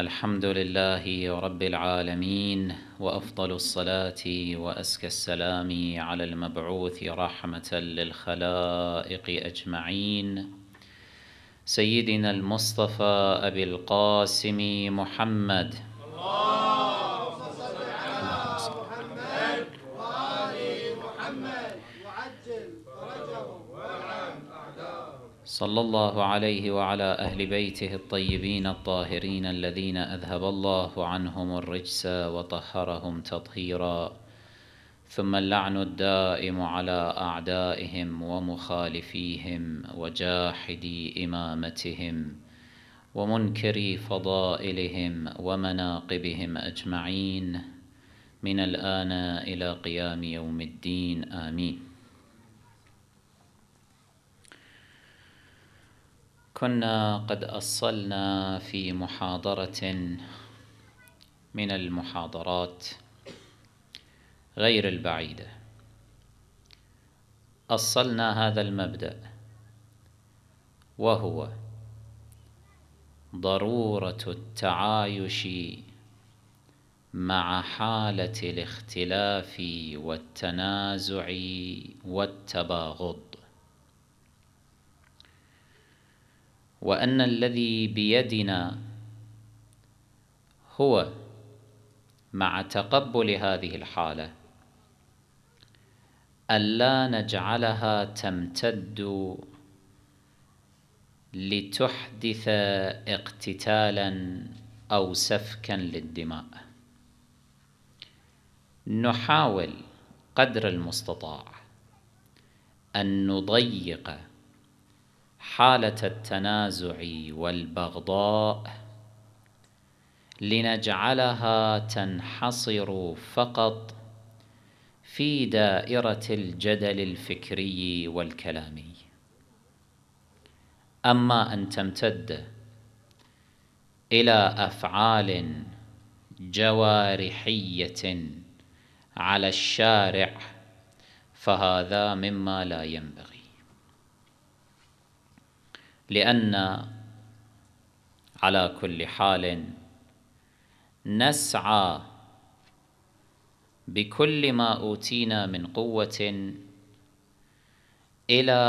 الحمد لله رب العالمين وافضل الصلاه وازكى السلام على المبعوث رحمه للخلائق اجمعين سيدنا المصطفى ابي القاسم محمد صلى الله عليه وعلى اهل بيته الطيبين الطاهرين الذين اذهب الله عنهم الرجس وطهرهم تطهيرا ثم اللعن الدائم على اعدائهم ومخالفيهم وجاحدي امامتهم ومنكري فضائلهم ومناقبهم اجمعين من الان الى قيام يوم الدين امين كنا قد أصلنا في محاضرة من المحاضرات غير البعيدة أصلنا هذا المبدأ وهو ضرورة التعايش مع حالة الاختلاف والتنازع والتباغض وأن الذي بيدنا هو مع تقبل هذه الحالة ألا نجعلها تمتد لتحدث اقتتالا أو سفكا للدماء نحاول قدر المستطاع أن نضيق حالة التنازع والبغضاء لنجعلها تنحصر فقط في دائرة الجدل الفكري والكلامي أما أن تمتد إلى أفعال جوارحية على الشارع فهذا مما لا ينبغي لأن على كل حال نسعى بكل ما أوتينا من قوة إلى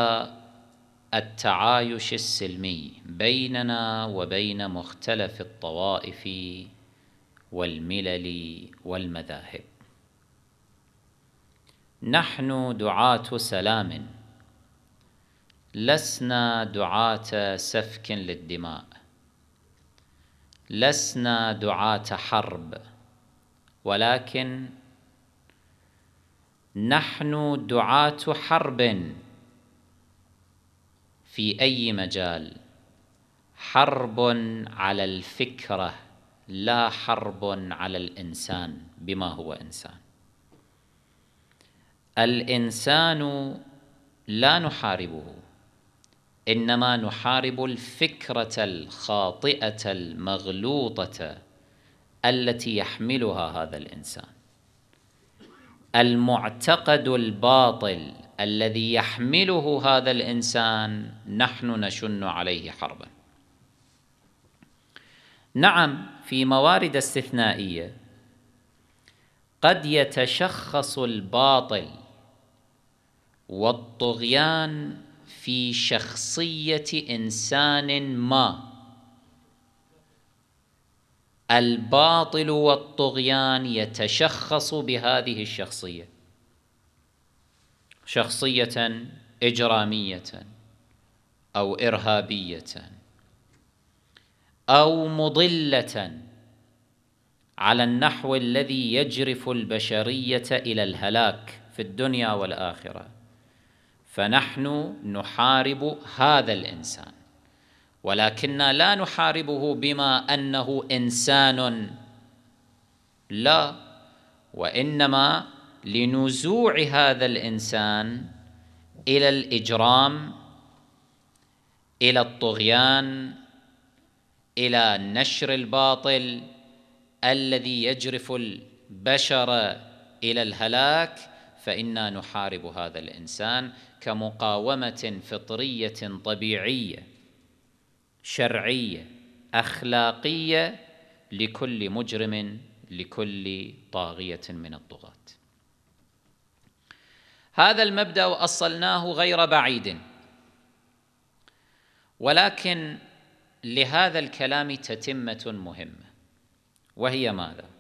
التعايش السلمي بيننا وبين مختلف الطوائف والملل والمذاهب نحن دعاة سلام لسنا دعاة سفك للدماء لسنا دعاة حرب ولكن نحن دعاة حرب في أي مجال حرب على الفكرة لا حرب على الإنسان بما هو إنسان الإنسان لا نحاربه انما نحارب الفكره الخاطئه المغلوطه التي يحملها هذا الانسان المعتقد الباطل الذي يحمله هذا الانسان نحن نشن عليه حربا نعم في موارد استثنائيه قد يتشخص الباطل والطغيان في شخصيه انسان ما الباطل والطغيان يتشخص بهذه الشخصيه شخصيه اجراميه او ارهابيه او مضله على النحو الذي يجرف البشريه الى الهلاك في الدنيا والاخره فنحن نحارب هذا الانسان ولكننا لا نحاربه بما انه انسان لا وانما لنزوع هذا الانسان الى الاجرام الى الطغيان الى نشر الباطل الذي يجرف البشر الى الهلاك فإنا نحارب هذا الإنسان كمقاومة فطرية طبيعية شرعية أخلاقية لكل مجرم لكل طاغية من الطغاة هذا المبدأ أصلناه غير بعيد ولكن لهذا الكلام تتمة مهمة وهي ماذا؟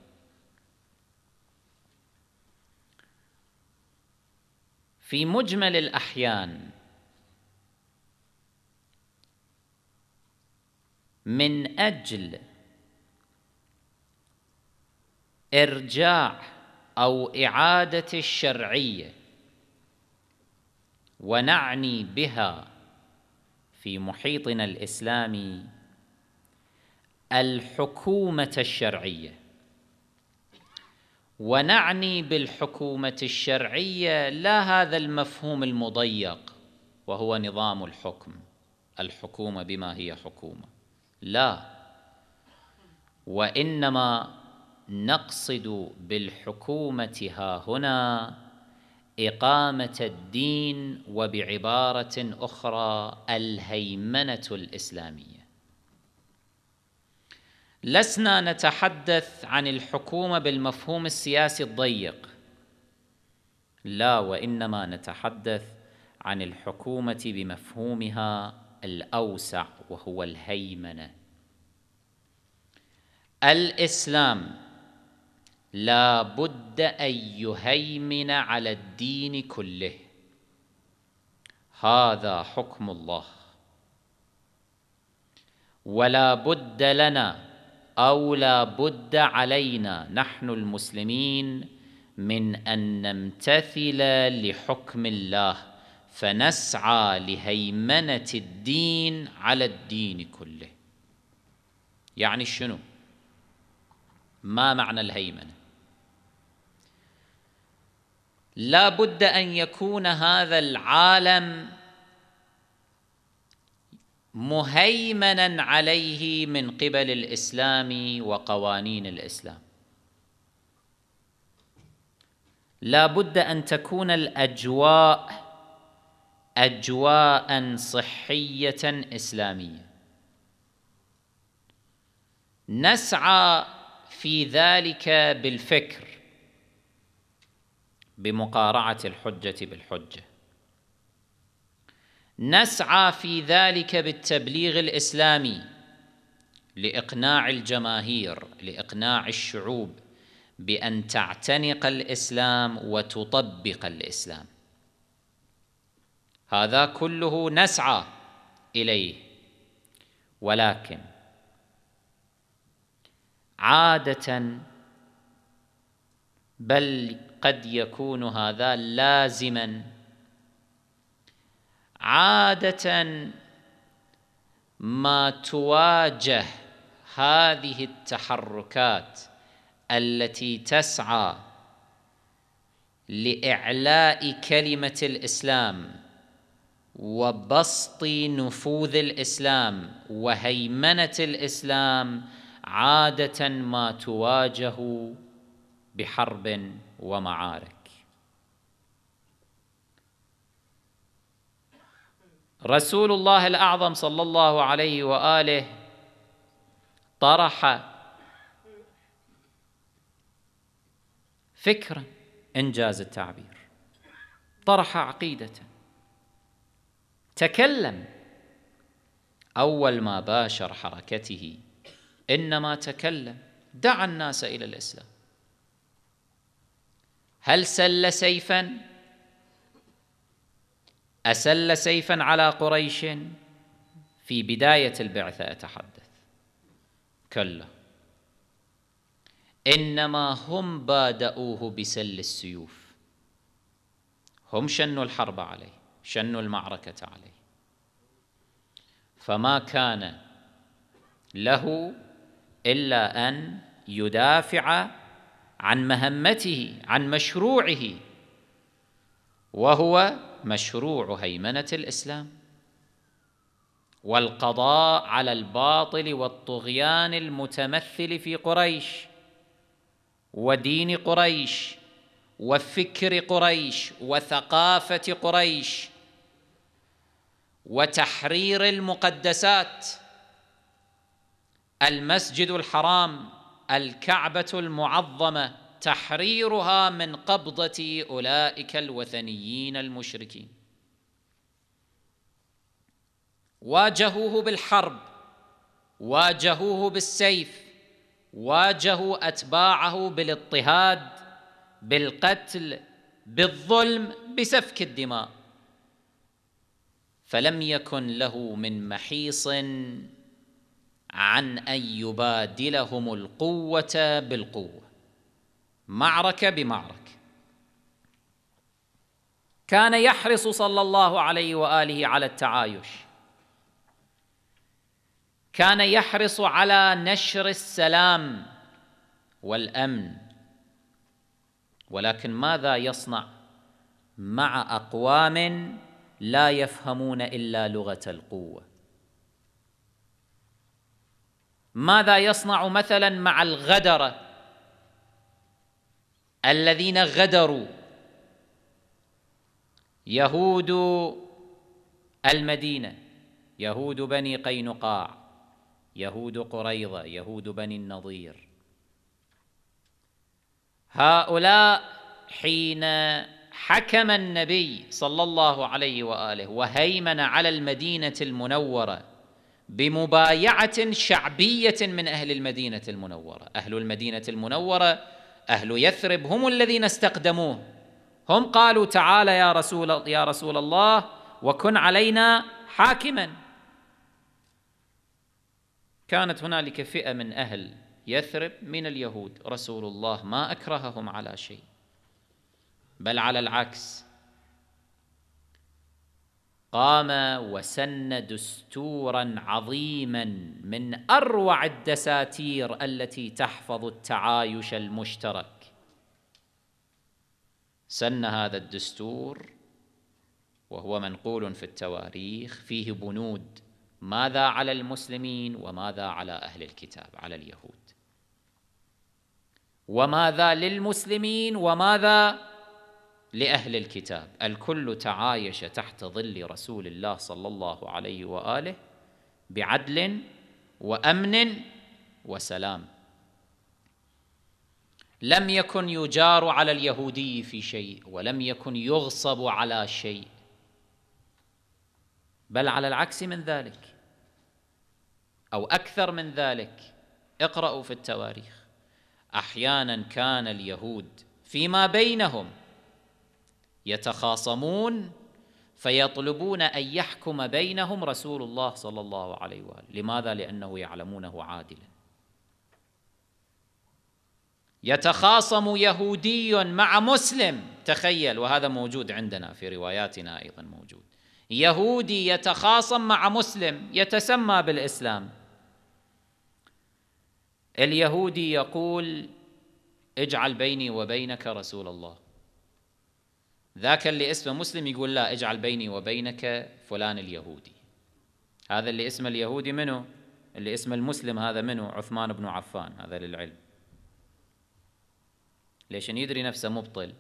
في مجمل الأحيان من أجل إرجاع أو إعادة الشرعية ونعني بها في محيطنا الإسلامي الحكومة الشرعية ونعني بالحكومه الشرعيه لا هذا المفهوم المضيق وهو نظام الحكم الحكومه بما هي حكومه لا وانما نقصد بالحكومه ها هنا اقامه الدين وبعباره اخرى الهيمنه الاسلاميه لسنا نتحدث عن الحكومه بالمفهوم السياسي الضيق لا وانما نتحدث عن الحكومه بمفهومها الاوسع وهو الهيمنه الاسلام لا بد ان يهيمن على الدين كله هذا حكم الله ولا بد لنا او لا بد علينا نحن المسلمين من ان نمتثل لحكم الله فنسعى لهيمنه الدين على الدين كله يعني شنو ما معنى الهيمنه لا بد ان يكون هذا العالم مهيمنا عليه من قبل الاسلام وقوانين الاسلام لا بد ان تكون الاجواء اجواء صحيه اسلاميه نسعى في ذلك بالفكر بمقارعه الحجه بالحجه نسعى في ذلك بالتبليغ الاسلامي لاقناع الجماهير لاقناع الشعوب بان تعتنق الاسلام وتطبق الاسلام هذا كله نسعى اليه ولكن عاده بل قد يكون هذا لازما عادة ما تواجه هذه التحركات التي تسعى لإعلاء كلمة الإسلام وبسط نفوذ الإسلام وهيمنة الإسلام عادة ما تواجه بحرب ومعارك رسول الله الاعظم صلى الله عليه واله طرح فكرا انجاز التعبير طرح عقيده تكلم اول ما باشر حركته انما تكلم دعا الناس الى الاسلام هل سل سيفا أسل سيفا على قريش في بداية البعثة أتحدث كلا إنما هم بادؤوه بسل السيوف هم شنوا الحرب عليه شنوا المعركة عليه فما كان له إلا أن يدافع عن مهمته عن مشروعه وهو مشروع هيمنه الاسلام والقضاء على الباطل والطغيان المتمثل في قريش ودين قريش وفكر قريش وثقافه قريش وتحرير المقدسات المسجد الحرام الكعبه المعظمه تحريرها من قبضه اولئك الوثنيين المشركين واجهوه بالحرب واجهوه بالسيف واجهوا اتباعه بالاضطهاد بالقتل بالظلم بسفك الدماء فلم يكن له من محيص عن ان يبادلهم القوه بالقوه معركه بمعركه كان يحرص صلى الله عليه واله على التعايش كان يحرص على نشر السلام والامن ولكن ماذا يصنع مع اقوام لا يفهمون الا لغه القوه ماذا يصنع مثلا مع الغدره الذين غدروا يهود المدينه يهود بني قينقاع يهود قريظه يهود بني النضير هؤلاء حين حكم النبي صلى الله عليه واله وهيمن على المدينه المنوره بمبايعه شعبيه من اهل المدينه المنوره اهل المدينه المنوره أهل يثرب هم الذين استقدموه هم قالوا تعالى يا رسول يا رسول الله وكن علينا حاكما كانت هنالك فئة من أهل يثرب من اليهود رسول الله ما أكرههم على شيء بل على العكس قام وسن دستورا عظيما من اروع الدساتير التي تحفظ التعايش المشترك سن هذا الدستور وهو منقول في التواريخ فيه بنود ماذا على المسلمين وماذا على اهل الكتاب على اليهود وماذا للمسلمين وماذا لأهل الكتاب الكل تعايش تحت ظل رسول الله صلى الله عليه وآله بعدل وأمن وسلام لم يكن يجار على اليهودي في شيء ولم يكن يغصب على شيء بل على العكس من ذلك أو أكثر من ذلك اقرأوا في التواريخ أحيانا كان اليهود فيما بينهم يتخاصمون فيطلبون أن يحكم بينهم رسول الله صلى الله عليه وآله لماذا؟ لأنه يعلمونه عادلا يتخاصم يهودي مع مسلم تخيل وهذا موجود عندنا في رواياتنا أيضا موجود يهودي يتخاصم مع مسلم يتسمى بالإسلام اليهودي يقول اجعل بيني وبينك رسول الله ذاك اللي اسمه مسلم يقول لا اجعل بيني وبينك فلان اليهودي هذا اللي اسمه اليهودي منو اللي اسمه المسلم هذا منو عثمان بن عفان هذا للعلم ليش يدري نفسه مبطل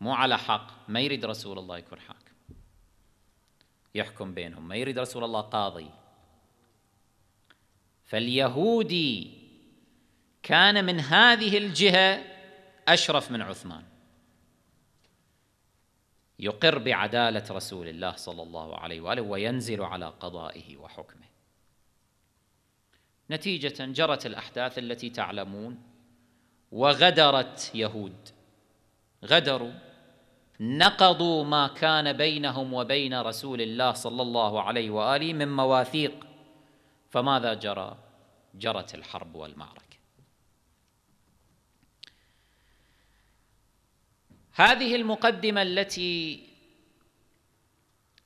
مو على حق ما يريد رسول الله يكون حاكم يحكم بينهم ما يريد رسول الله قاضي فاليهودي كان من هذه الجهه اشرف من عثمان يقر بعداله رسول الله صلى الله عليه واله وينزل على قضائه وحكمه نتيجه جرت الاحداث التي تعلمون وغدرت يهود غدروا نقضوا ما كان بينهم وبين رسول الله صلى الله عليه واله من مواثيق فماذا جرى جرت الحرب والمعركه هذه المقدمه التي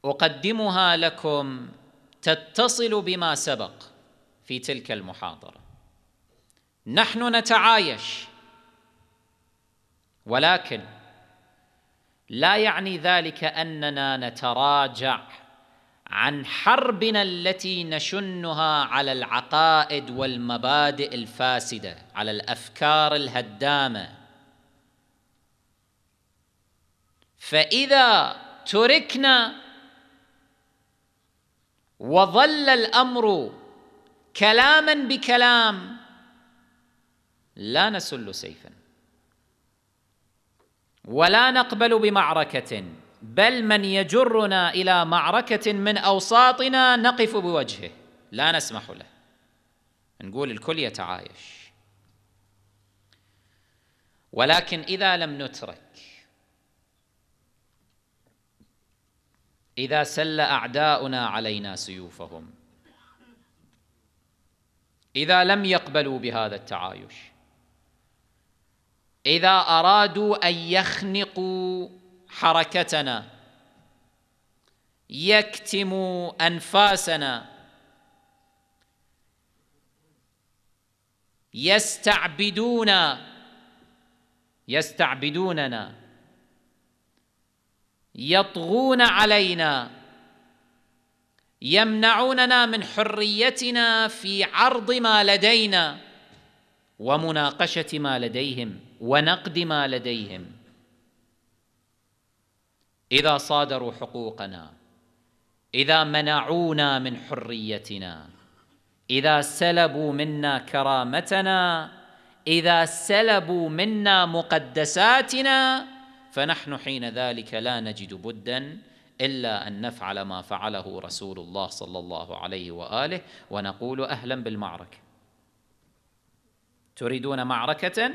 اقدمها لكم تتصل بما سبق في تلك المحاضره نحن نتعايش ولكن لا يعني ذلك اننا نتراجع عن حربنا التي نشنها على العقائد والمبادئ الفاسده على الافكار الهدامه فإذا تركنا وظل الأمر كلاما بكلام لا نسل سيفا ولا نقبل بمعركة بل من يجرنا إلى معركة من أوساطنا نقف بوجهه لا نسمح له نقول الكل يتعايش ولكن إذا لم نترك إذا سل أعداؤنا علينا سيوفهم إذا لم يقبلوا بهذا التعايش إذا أرادوا أن يخنقوا حركتنا يكتموا أنفاسنا يستعبدونا يستعبدوننا يطغون علينا يمنعوننا من حريتنا في عرض ما لدينا ومناقشه ما لديهم ونقد ما لديهم اذا صادروا حقوقنا اذا منعونا من حريتنا اذا سلبوا منا كرامتنا اذا سلبوا منا مقدساتنا فنحن حين ذلك لا نجد بدا الا ان نفعل ما فعله رسول الله صلى الله عليه واله ونقول اهلا بالمعركه تريدون معركه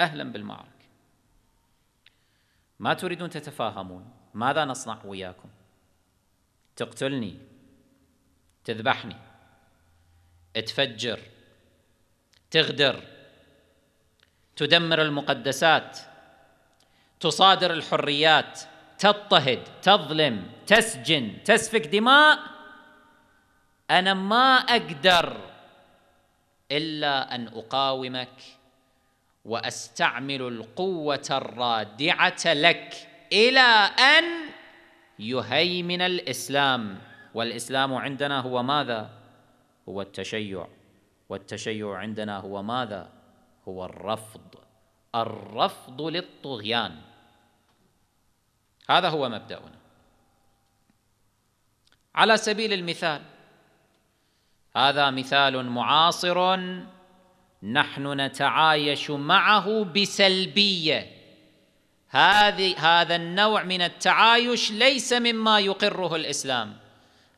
اهلا بالمعركه ما تريدون تتفاهمون ماذا نصنع وياكم تقتلني تذبحني تفجر تغدر تدمر المقدسات تصادر الحريات تضطهد تظلم تسجن تسفك دماء انا ما اقدر الا ان اقاومك واستعمل القوه الرادعه لك الى ان يهيمن الاسلام والاسلام عندنا هو ماذا هو التشيع والتشيع عندنا هو ماذا هو الرفض الرفض للطغيان هذا هو مبدأنا على سبيل المثال هذا مثال معاصر نحن نتعايش معه بسلبيه هذه هذا النوع من التعايش ليس مما يقره الاسلام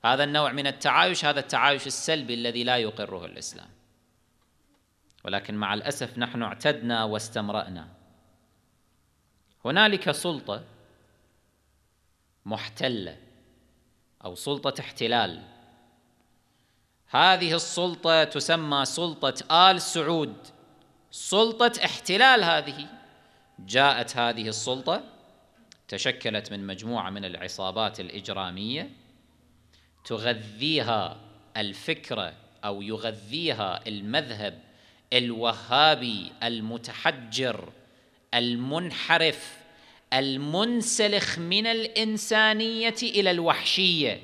هذا النوع من التعايش هذا التعايش السلبي الذي لا يقره الاسلام ولكن مع الاسف نحن اعتدنا واستمرانا هنالك سلطه محتله او سلطه احتلال هذه السلطه تسمى سلطه ال سعود سلطه احتلال هذه جاءت هذه السلطه تشكلت من مجموعه من العصابات الاجراميه تغذيها الفكره او يغذيها المذهب الوهابي المتحجر المنحرف المنسلخ من الانسانيه الى الوحشيه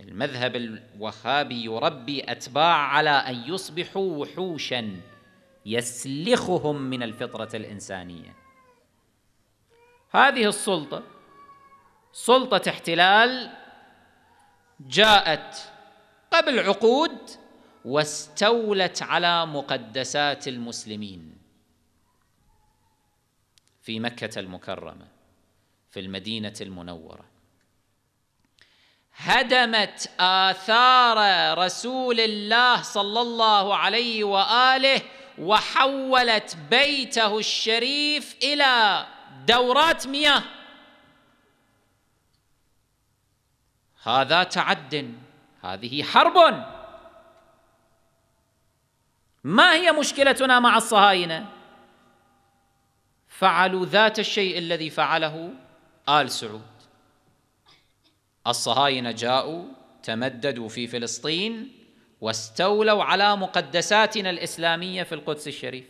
المذهب الوهابي يربي اتباع على ان يصبحوا وحوشا يسلخهم من الفطره الانسانيه هذه السلطه سلطه احتلال جاءت قبل عقود واستولت على مقدسات المسلمين في مكه المكرمه في المدينه المنوره هدمت اثار رسول الله صلى الله عليه واله وحولت بيته الشريف الى دورات مياه هذا تعد هذه حرب ما هي مشكلتنا مع الصهاينه فعلوا ذات الشيء الذي فعله آل سعود الصهاينة جاءوا تمددوا في فلسطين واستولوا على مقدساتنا الإسلامية في القدس الشريف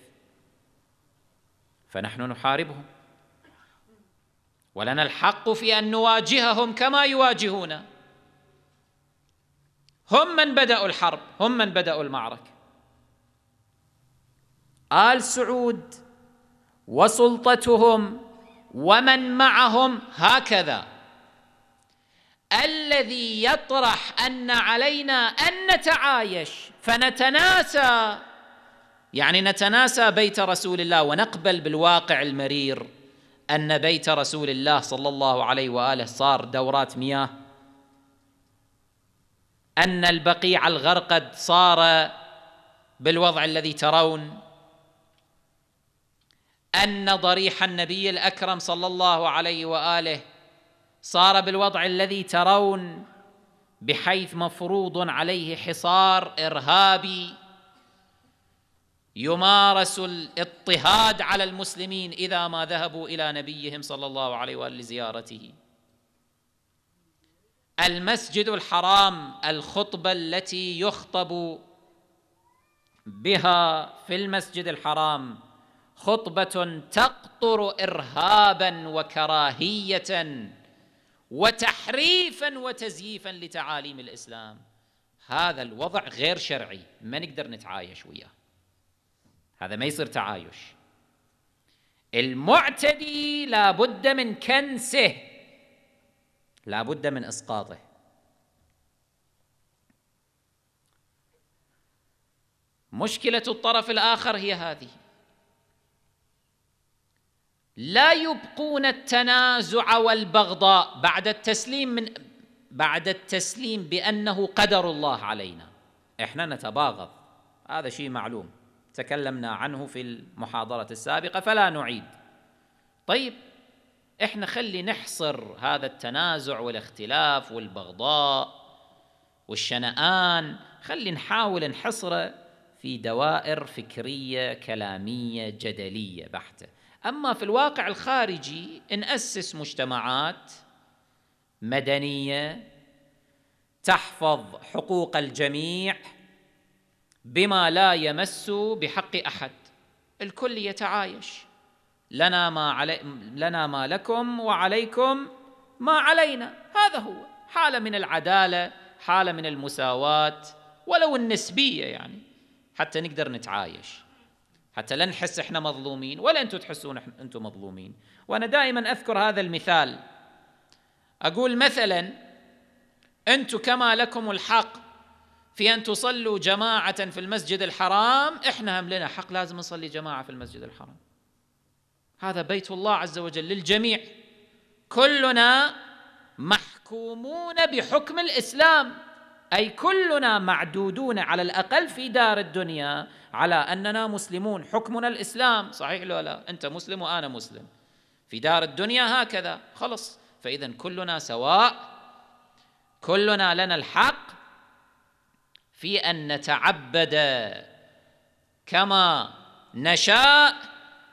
فنحن نحاربهم ولنا الحق في أن نواجههم كما يواجهونا هم من بدأوا الحرب هم من بدأوا المعركة آل سعود وسلطتهم ومن معهم هكذا الذي يطرح ان علينا ان نتعايش فنتناسى يعني نتناسى بيت رسول الله ونقبل بالواقع المرير ان بيت رسول الله صلى الله عليه واله صار دورات مياه ان البقيع الغرقد صار بالوضع الذي ترون ان ضريح النبي الاكرم صلى الله عليه واله صار بالوضع الذي ترون بحيث مفروض عليه حصار ارهابي يمارس الاضطهاد على المسلمين اذا ما ذهبوا الى نبيهم صلى الله عليه واله لزيارته المسجد الحرام الخطبه التي يخطب بها في المسجد الحرام خطبه تقطر ارهابا وكراهيه وتحريفا وتزييفا لتعاليم الاسلام هذا الوضع غير شرعي ما نقدر نتعايش وياه هذا ما يصير تعايش المعتدي لابد من كنسه لابد من اسقاطه مشكله الطرف الاخر هي هذه لا يبقون التنازع والبغضاء بعد التسليم من بعد التسليم بانه قدر الله علينا احنا نتباغض هذا شيء معلوم تكلمنا عنه في المحاضره السابقه فلا نعيد طيب احنا خلي نحصر هذا التنازع والاختلاف والبغضاء والشنآن خلي نحاول نحصره في دوائر فكريه كلاميه جدليه بحته اما في الواقع الخارجي ناسس مجتمعات مدنيه تحفظ حقوق الجميع بما لا يمس بحق احد الكل يتعايش لنا ما علي لنا ما لكم وعليكم ما علينا هذا هو حاله من العداله حاله من المساواه ولو النسبيه يعني حتى نقدر نتعايش حتى لا نحس احنا مظلومين ولا انتم تحسون انتم مظلومين وانا دائما اذكر هذا المثال اقول مثلا انتم كما لكم الحق في ان تصلوا جماعه في المسجد الحرام احنا هم لنا حق لازم نصلي جماعه في المسجد الحرام هذا بيت الله عز وجل للجميع كلنا محكومون بحكم الاسلام أي كلنا معدودون على الأقل في دار الدنيا على أننا مسلمون حكمنا الإسلام صحيح لو لا أنت مسلم وأنا مسلم في دار الدنيا هكذا خلص فإذا كلنا سواء كلنا لنا الحق في أن نتعبد كما نشاء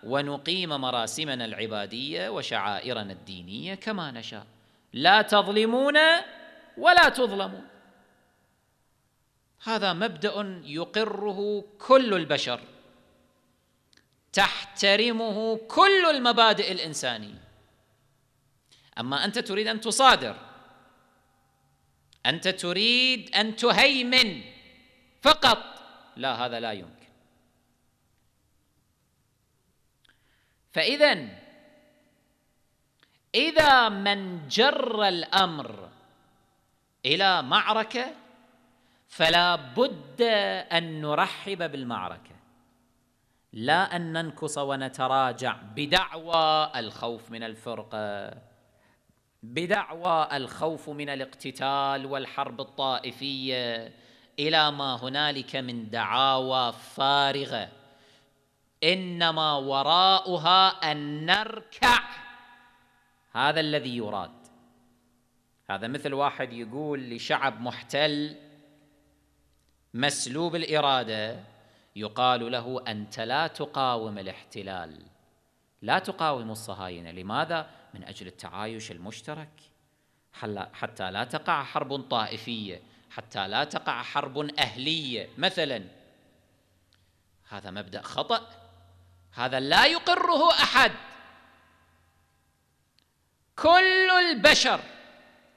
ونقيم مراسمنا العبادية وشعائرنا الدينية كما نشاء لا تظلمون ولا تظلمون هذا مبدا يقره كل البشر تحترمه كل المبادئ الانسانيه اما انت تريد ان تصادر انت تريد ان تهيمن فقط لا هذا لا يمكن فاذا اذا من جر الامر الى معركه فلا بد ان نرحب بالمعركه لا ان ننكص ونتراجع بدعوى الخوف من الفرقه بدعوى الخوف من الاقتتال والحرب الطائفيه الى ما هنالك من دعاوى فارغه انما وراءها ان نركع هذا الذي يراد هذا مثل واحد يقول لشعب محتل مسلوب الاراده يقال له انت لا تقاوم الاحتلال لا تقاوم الصهاينه لماذا من اجل التعايش المشترك حتى لا تقع حرب طائفيه حتى لا تقع حرب اهليه مثلا هذا مبدا خطا هذا لا يقره احد كل البشر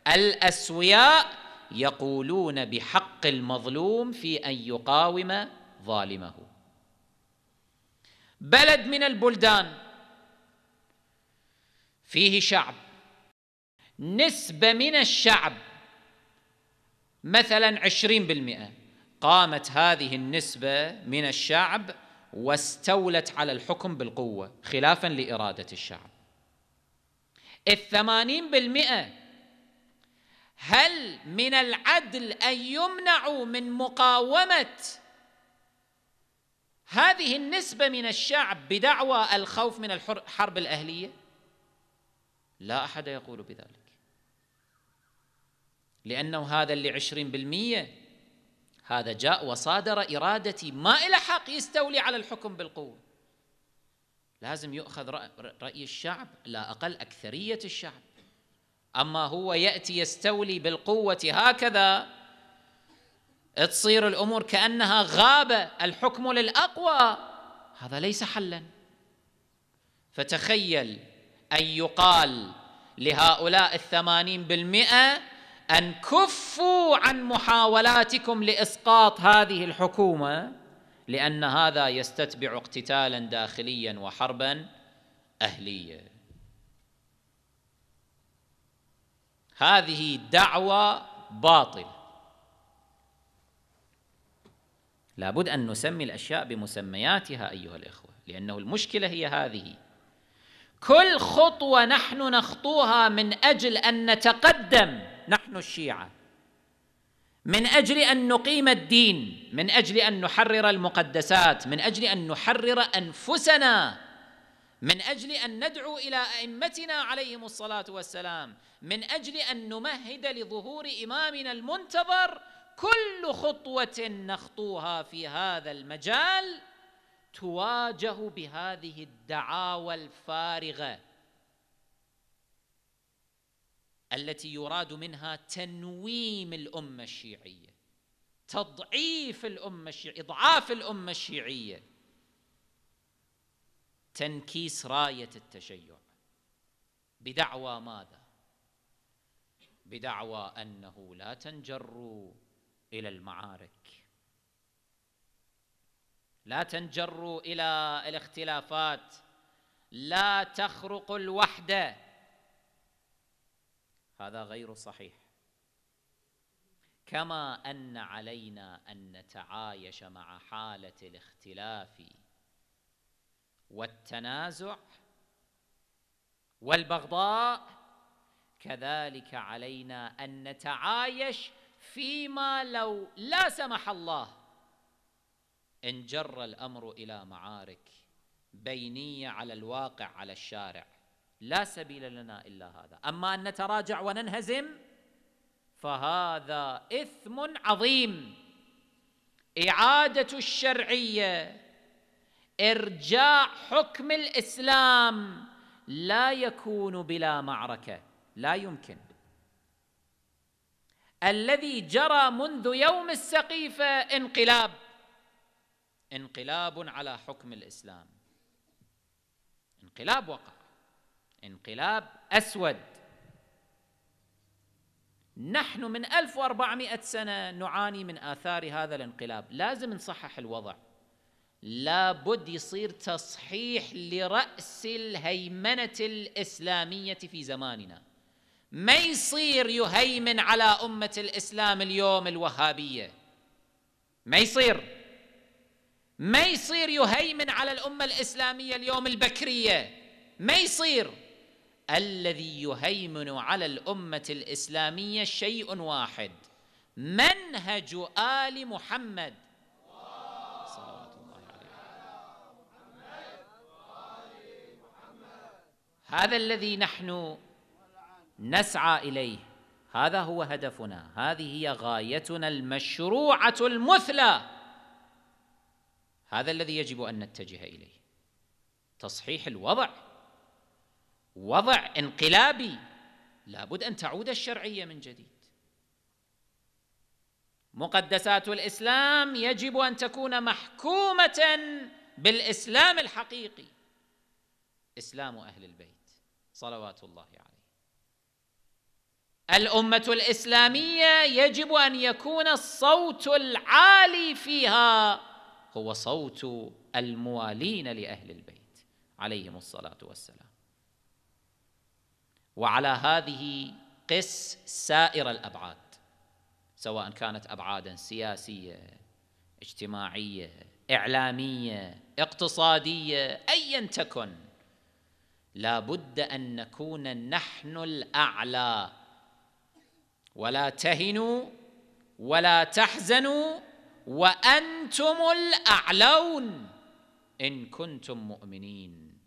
الاسوياء يقولون بحق المظلوم في ان يقاوم ظالمه بلد من البلدان فيه شعب نسبه من الشعب مثلا عشرين بالمئه قامت هذه النسبه من الشعب واستولت على الحكم بالقوه خلافا لاراده الشعب الثمانين بالمئه هل من العدل أن يمنعوا من مقاومة هذه النسبة من الشعب بدعوى الخوف من الحرب الأهلية؟ لا أحد يقول بذلك لأنه هذا اللي عشرين بالمية هذا جاء وصادر إرادتي ما إلى حق يستولي على الحكم بالقوة لازم يؤخذ رأي الشعب لا أقل أكثرية الشعب أما هو يأتي يستولي بالقوة هكذا تصير الأمور كأنها غابة الحكم للأقوى هذا ليس حلا فتخيل أن يقال لهؤلاء الثمانين بالمئة أن كفوا عن محاولاتكم لإسقاط هذه الحكومة لأن هذا يستتبع اقتتالا داخليا وحربا أهلية هذه دعوة باطلة لابد أن نسمي الأشياء بمسمياتها أيها الإخوة لأنه المشكلة هي هذه كل خطوة نحن نخطوها من أجل أن نتقدم نحن الشيعة من أجل أن نقيم الدين من أجل أن نحرر المقدسات من أجل أن نحرر أنفسنا من اجل ان ندعو الى ائمتنا عليهم الصلاه والسلام من اجل ان نمهد لظهور امامنا المنتظر كل خطوه نخطوها في هذا المجال تواجه بهذه الدعاوى الفارغه التي يراد منها تنويم الامه الشيعيه تضعيف الامه الشيعيه اضعاف الامه الشيعيه تنكيس رايه التشيع بدعوى ماذا بدعوى انه لا تنجر الى المعارك لا تنجر الى الاختلافات لا تخرق الوحده هذا غير صحيح كما ان علينا ان نتعايش مع حاله الاختلاف والتنازع والبغضاء كذلك علينا أن نتعايش فيما لو لا سمح الله انجر الأمر إلى معارك بينية على الواقع على الشارع لا سبيل لنا إلا هذا أما أن نتراجع وننهزم فهذا إثم عظيم إعادة الشرعية ارجاع حكم الاسلام لا يكون بلا معركه لا يمكن الذي جرى منذ يوم السقيفه انقلاب انقلاب على حكم الاسلام انقلاب وقع انقلاب اسود نحن من 1400 سنه نعاني من اثار هذا الانقلاب لازم نصحح الوضع لابد يصير تصحيح لرأس الهيمنة الإسلامية في زماننا ما يصير يهيمن على أمة الإسلام اليوم الوهابية ما يصير ما يصير يهيمن على الأمة الإسلامية اليوم البكرية ما يصير الذي يهيمن على الأمة الإسلامية شيء واحد منهج آل محمد هذا الذي نحن نسعى اليه هذا هو هدفنا هذه هي غايتنا المشروعه المثلى هذا الذي يجب ان نتجه اليه تصحيح الوضع وضع انقلابي لابد ان تعود الشرعيه من جديد مقدسات الاسلام يجب ان تكون محكومه بالاسلام الحقيقي اسلام اهل البيت صلوات الله عليه الامه الاسلاميه يجب ان يكون الصوت العالي فيها هو صوت الموالين لاهل البيت عليهم الصلاه والسلام وعلى هذه قس سائر الابعاد سواء كانت ابعادا سياسيه اجتماعيه اعلاميه اقتصاديه ايا تكن لا بد أن نكون نحن الأعلى ولا تهنوا ولا تحزنوا وأنتم الأعلون إن كنتم مؤمنين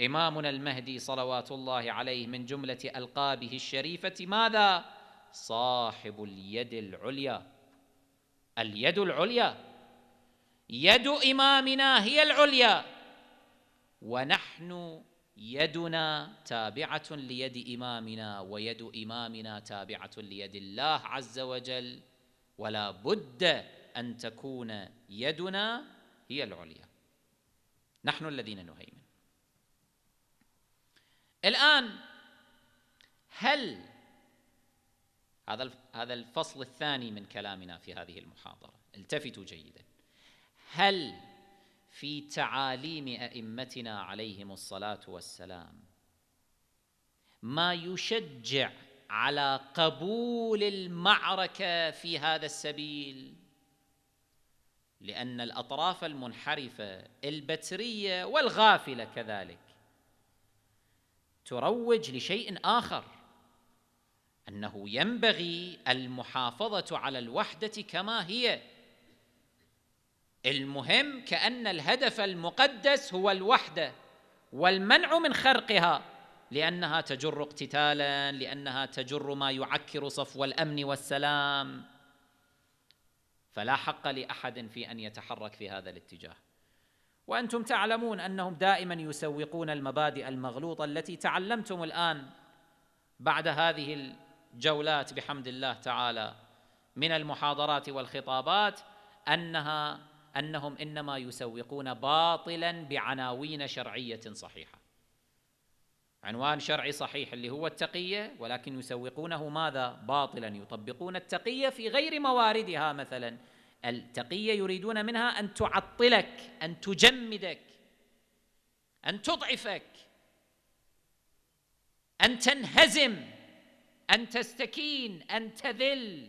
إمامنا المهدي صلوات الله عليه من جملة ألقابه الشريفة ماذا؟ صاحب اليد العليا اليد العليا يد إمامنا هي العليا ونحن يدنا تابعة ليد إمامنا ويد إمامنا تابعة ليد الله عز وجل ولا بد أن تكون يدنا هي العليا نحن الذين نهيمن الآن هل هذا هذا الفصل الثاني من كلامنا في هذه المحاضرة التفتوا جيدا هل في تعاليم ائمتنا عليهم الصلاه والسلام ما يشجع على قبول المعركه في هذا السبيل لان الاطراف المنحرفه البتريه والغافله كذلك تروج لشيء اخر انه ينبغي المحافظه على الوحده كما هي المهم كأن الهدف المقدس هو الوحدة والمنع من خرقها لأنها تجر اقتتالا لأنها تجر ما يعكر صفو الأمن والسلام فلا حق لأحد في أن يتحرك في هذا الاتجاه وأنتم تعلمون أنهم دائما يسوقون المبادئ المغلوطة التي تعلمتم الآن بعد هذه الجولات بحمد الله تعالى من المحاضرات والخطابات أنها انهم انما يسوقون باطلا بعناوين شرعيه صحيحه. عنوان شرعي صحيح اللي هو التقيه ولكن يسوقونه ماذا؟ باطلا يطبقون التقيه في غير مواردها مثلا. التقيه يريدون منها ان تعطلك، ان تجمدك، ان تضعفك، ان تنهزم، ان تستكين، ان تذل.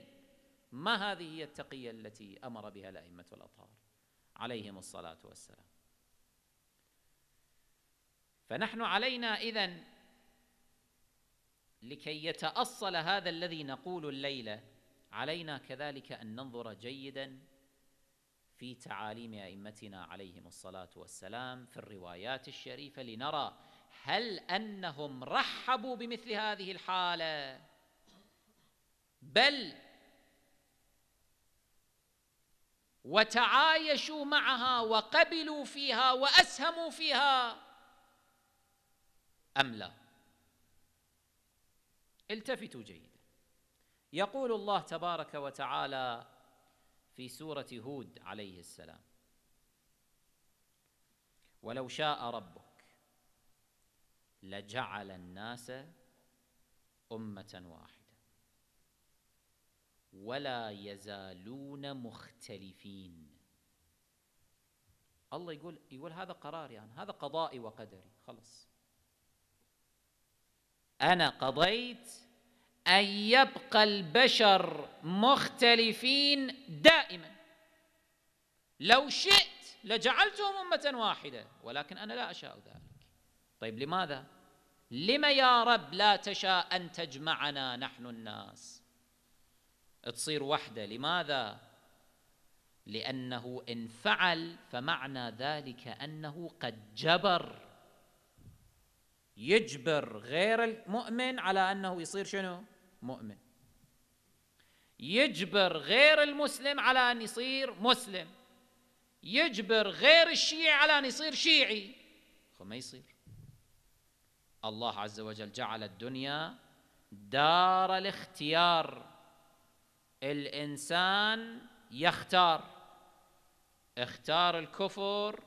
ما هذه هي التقيه التي امر بها الائمه الاطهار؟ عليهم الصلاة والسلام فنحن علينا إذن لكي يتأصل هذا الذي نقول الليلة علينا كذلك أن ننظر جيدا في تعاليم أئمتنا عليهم الصلاة والسلام في الروايات الشريفة لنرى هل أنهم رحبوا بمثل هذه الحالة بل وتعايشوا معها وقبلوا فيها واسهموا فيها ام لا التفتوا جيدا يقول الله تبارك وتعالى في سوره هود عليه السلام ولو شاء ربك لجعل الناس امه واحده ولا يزالون مختلفين الله يقول يقول هذا قراري يعني أنا هذا قضائي وقدري خلص أنا قضيت أن يبقى البشر مختلفين دائما لو شئت لجعلتهم أمة واحدة ولكن أنا لا أشاء ذلك طيب لماذا؟ لم يا رب لا تشاء أن تجمعنا نحن الناس تصير وحده لماذا لانه ان فعل فمعنى ذلك انه قد جبر يجبر غير المؤمن على انه يصير شنو مؤمن يجبر غير المسلم على ان يصير مسلم يجبر غير الشيعي على ان يصير شيعي ما يصير الله عز وجل جعل الدنيا دار الاختيار الإنسان يختار اختار الكفر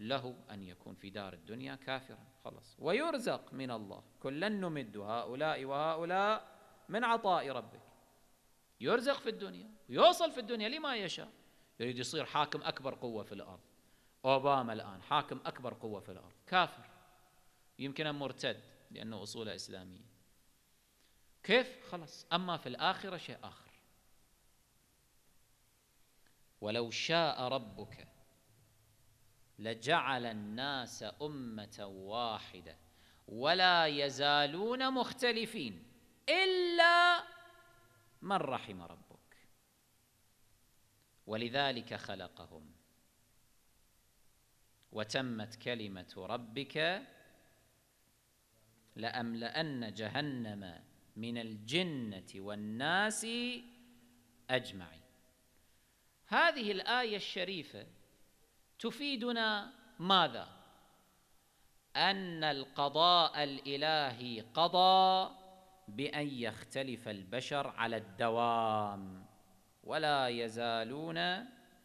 له أن يكون في دار الدنيا كافرا خلاص ويرزق من الله كلا نمد هؤلاء وهؤلاء من عطاء ربك يرزق في الدنيا ويوصل في الدنيا لما يشاء يريد يصير حاكم أكبر قوة في الأرض أوباما الآن حاكم أكبر قوة في الأرض كافر يمكن مرتد لأنه أصوله إسلامية كيف خلاص أما في الآخرة شيء آخر ولو شاء ربك لجعل الناس أمة واحدة ولا يزالون مختلفين إلا من رحم ربك ولذلك خلقهم وتمت كلمة ربك لأملأن جهنم من الجنة والناس أجمعين هذه الآية الشريفة تفيدنا ماذا؟ أن القضاء الإلهي قضى بأن يختلف البشر على الدوام ولا يزالون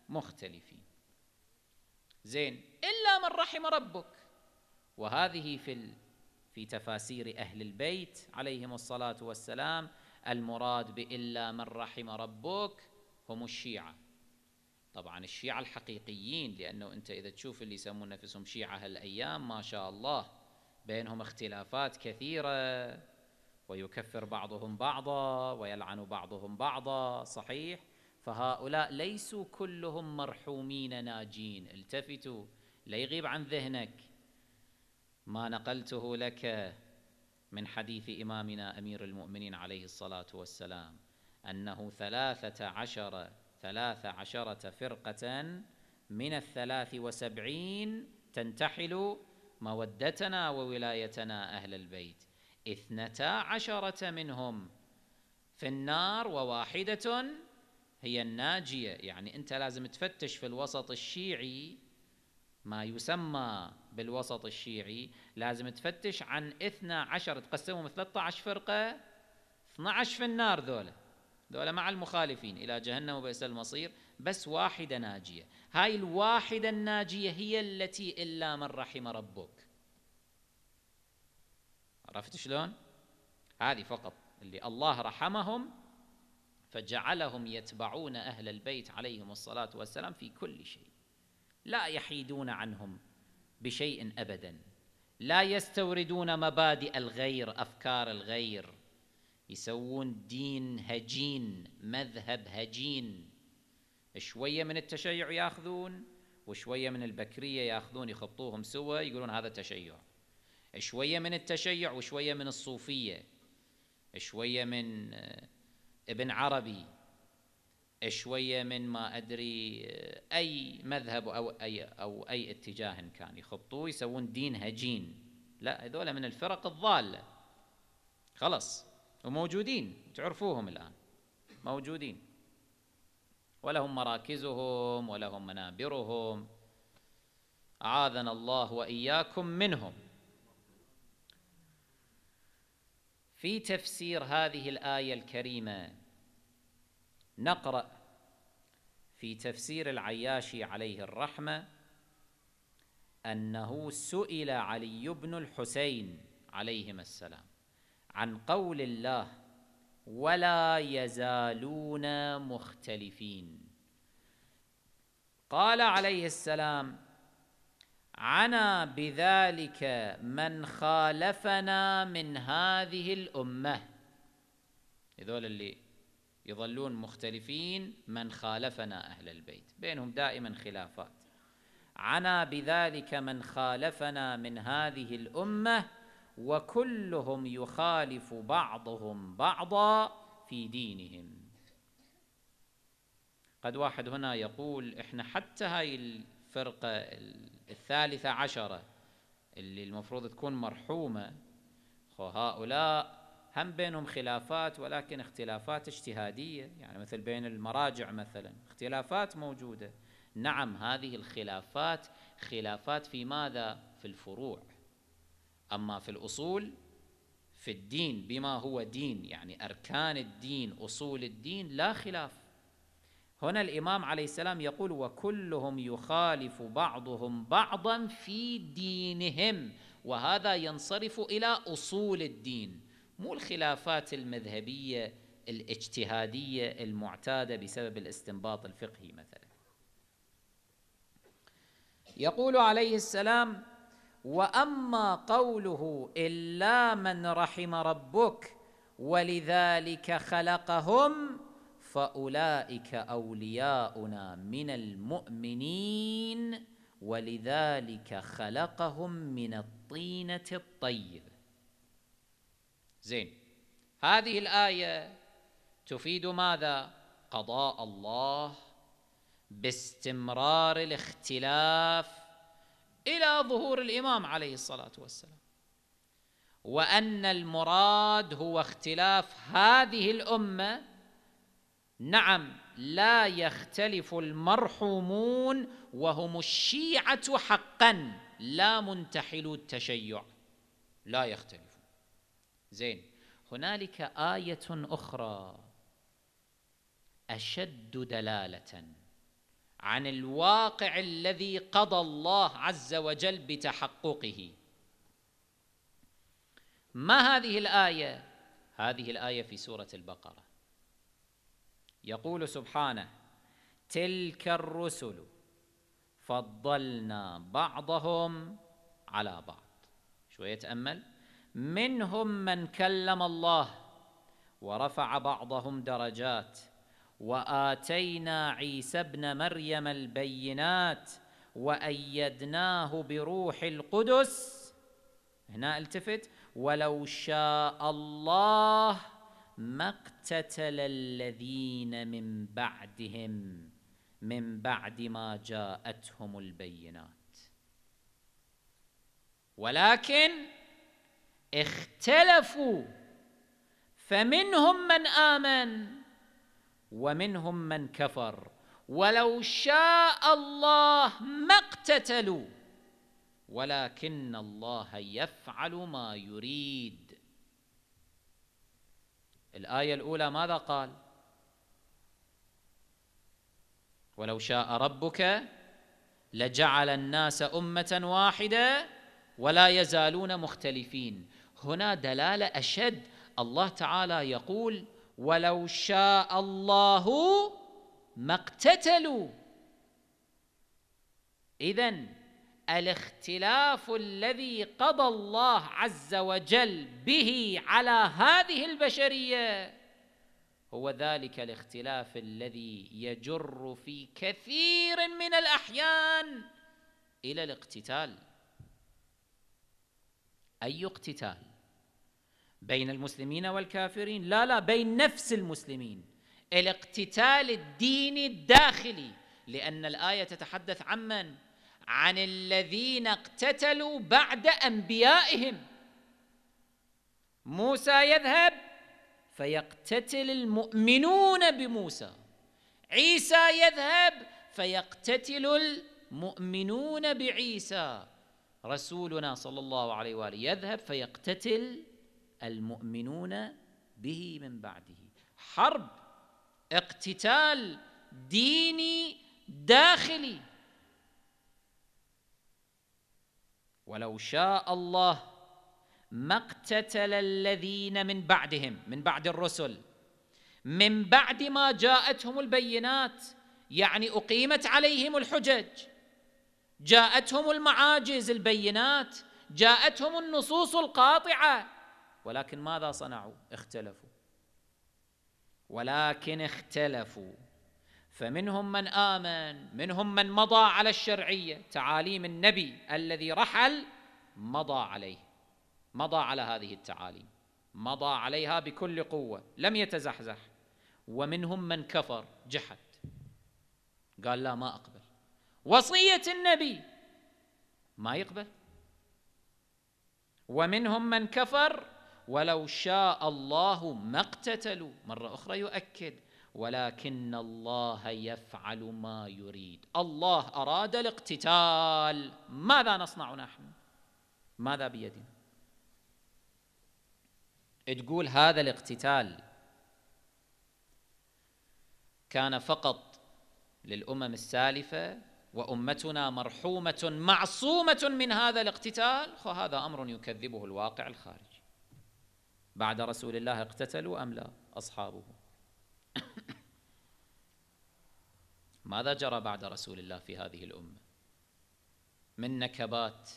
مختلفين زين إلا من رحم ربك وهذه في ال... في تفاسير أهل البيت عليهم الصلاة والسلام المراد بإلا من رحم ربك هم الشيعة طبعا الشيعة الحقيقيين لأنه أنت إذا تشوف اللي يسمون نفسهم شيعة هالأيام ما شاء الله بينهم اختلافات كثيرة ويكفر بعضهم بعضا ويلعن بعضهم بعضا صحيح فهؤلاء ليسوا كلهم مرحومين ناجين التفتوا لا يغيب عن ذهنك ما نقلته لك من حديث إمامنا أمير المؤمنين عليه الصلاة والسلام أنه ثلاثة عشر ثلاث عشرة فرقة من الثلاث وسبعين تنتحل مودتنا وولايتنا أهل البيت اثنتا عشرة منهم في النار وواحدة هي الناجية يعني أنت لازم تفتش في الوسط الشيعي ما يسمى بالوسط الشيعي لازم تفتش عن عشر تقسمهم ثلاثة عشر فرقة 12 في النار ذولا دولة مع المخالفين إلى جهنم وبئس المصير بس واحدة ناجية هاي الواحدة الناجية هي التي إلا من رحم ربك عرفت شلون هذه فقط اللي الله رحمهم فجعلهم يتبعون أهل البيت عليهم الصلاة والسلام في كل شيء لا يحيدون عنهم بشيء أبدا لا يستوردون مبادئ الغير أفكار الغير يسوون دين هجين مذهب هجين شوية من التشيع ياخذون وشوية من البكرية ياخذون يخطوهم سوا يقولون هذا تشيع شوية من التشيع وشوية من الصوفية شوية من آه، ابن عربي شوية من ما أدري آه، أي مذهب أو أي, أو أي اتجاه كان يخطوه يسوون دين هجين لا هذول من الفرق الضالة خلص وموجودين تعرفوهم الآن موجودين ولهم مراكزهم ولهم منابرهم أعاذنا الله وإياكم منهم في تفسير هذه الآية الكريمة نقرأ في تفسير العياشي عليه الرحمة أنه سئل علي بن الحسين عليهما السلام عن قول الله ولا يزالون مختلفين قال عليه السلام عنا بذلك من خالفنا من هذه الأمة هذول اللي يظلون مختلفين من خالفنا أهل البيت بينهم دائما خلافات عنا بذلك من خالفنا من هذه الأمة وكلهم يخالف بعضهم بعضا في دينهم قد واحد هنا يقول احنا حتى هاي الفرقة الثالثة عشرة اللي المفروض تكون مرحومة هؤلاء هم بينهم خلافات ولكن اختلافات اجتهادية يعني مثل بين المراجع مثلا اختلافات موجودة نعم هذه الخلافات خلافات في ماذا؟ في الفروع أما في الأصول في الدين بما هو دين يعني أركان الدين أصول الدين لا خلاف هنا الإمام عليه السلام يقول وكلهم يخالف بعضهم بعضا في دينهم وهذا ينصرف إلى أصول الدين مو الخلافات المذهبية الاجتهادية المعتادة بسبب الاستنباط الفقهي مثلا يقول عليه السلام واما قوله الا من رحم ربك ولذلك خلقهم فاولئك اولياؤنا من المؤمنين ولذلك خلقهم من الطينه الطيب زين هذه الايه تفيد ماذا قضاء الله باستمرار الاختلاف الى ظهور الامام عليه الصلاه والسلام وان المراد هو اختلاف هذه الامه نعم لا يختلف المرحومون وهم الشيعه حقا لا منتحلو التشيع لا يختلفون زين هنالك ايه اخرى اشد دلاله عن الواقع الذي قضى الله عز وجل بتحققه ما هذه الايه هذه الايه في سوره البقره يقول سبحانه تلك الرسل فضلنا بعضهم على بعض شويه تامل منهم من كلم الله ورفع بعضهم درجات واتينا عيسى ابن مريم البينات وايدناه بروح القدس هنا التفت ولو شاء الله ما اقتتل الذين من بعدهم من بعد ما جاءتهم البينات ولكن اختلفوا فمنهم من امن ومنهم من كفر ولو شاء الله ما اقتتلوا ولكن الله يفعل ما يريد الآية الأولى ماذا قال ولو شاء ربك لجعل الناس أمة واحدة ولا يزالون مختلفين هنا دلالة أشد الله تعالى يقول ولو شاء الله ما اقتتلوا إذا الاختلاف الذي قضى الله عز وجل به على هذه البشرية هو ذلك الاختلاف الذي يجر في كثير من الأحيان إلى الاقتتال أي اقتتال بين المسلمين والكافرين لا لا بين نفس المسلمين الاقتتال الديني الداخلي لأن الآية تتحدث عمن عن الذين اقتتلوا بعد أنبيائهم موسى يذهب فيقتتل المؤمنون بموسى عيسى يذهب فيقتتل المؤمنون بعيسى رسولنا صلى الله عليه واله يذهب فيقتتل المؤمنون به من بعده حرب اقتتال ديني داخلي ولو شاء الله ما اقتتل الذين من بعدهم من بعد الرسل من بعد ما جاءتهم البينات يعني اقيمت عليهم الحجج جاءتهم المعاجز البينات جاءتهم النصوص القاطعه ولكن ماذا صنعوا اختلفوا ولكن اختلفوا فمنهم من آمن منهم من مضى على الشرعية تعاليم النبي الذي رحل مضى عليه مضى على هذه التعاليم مضى عليها بكل قوة لم يتزحزح ومنهم من كفر جحد قال لا ما أقبل وصية النبي ما يقبل ومنهم من كفر ولو شاء الله ما اقتتلوا مرة أخرى يؤكد ولكن الله يفعل ما يريد الله أراد الاقتتال ماذا نصنع نحن ماذا بيدنا تقول هذا الاقتتال كان فقط للأمم السالفة وأمتنا مرحومة معصومة من هذا الاقتتال وهذا أمر يكذبه الواقع الخارجي بعد رسول الله اقتتلوا أم لا أصحابه ماذا جرى بعد رسول الله في هذه الأمة من نكبات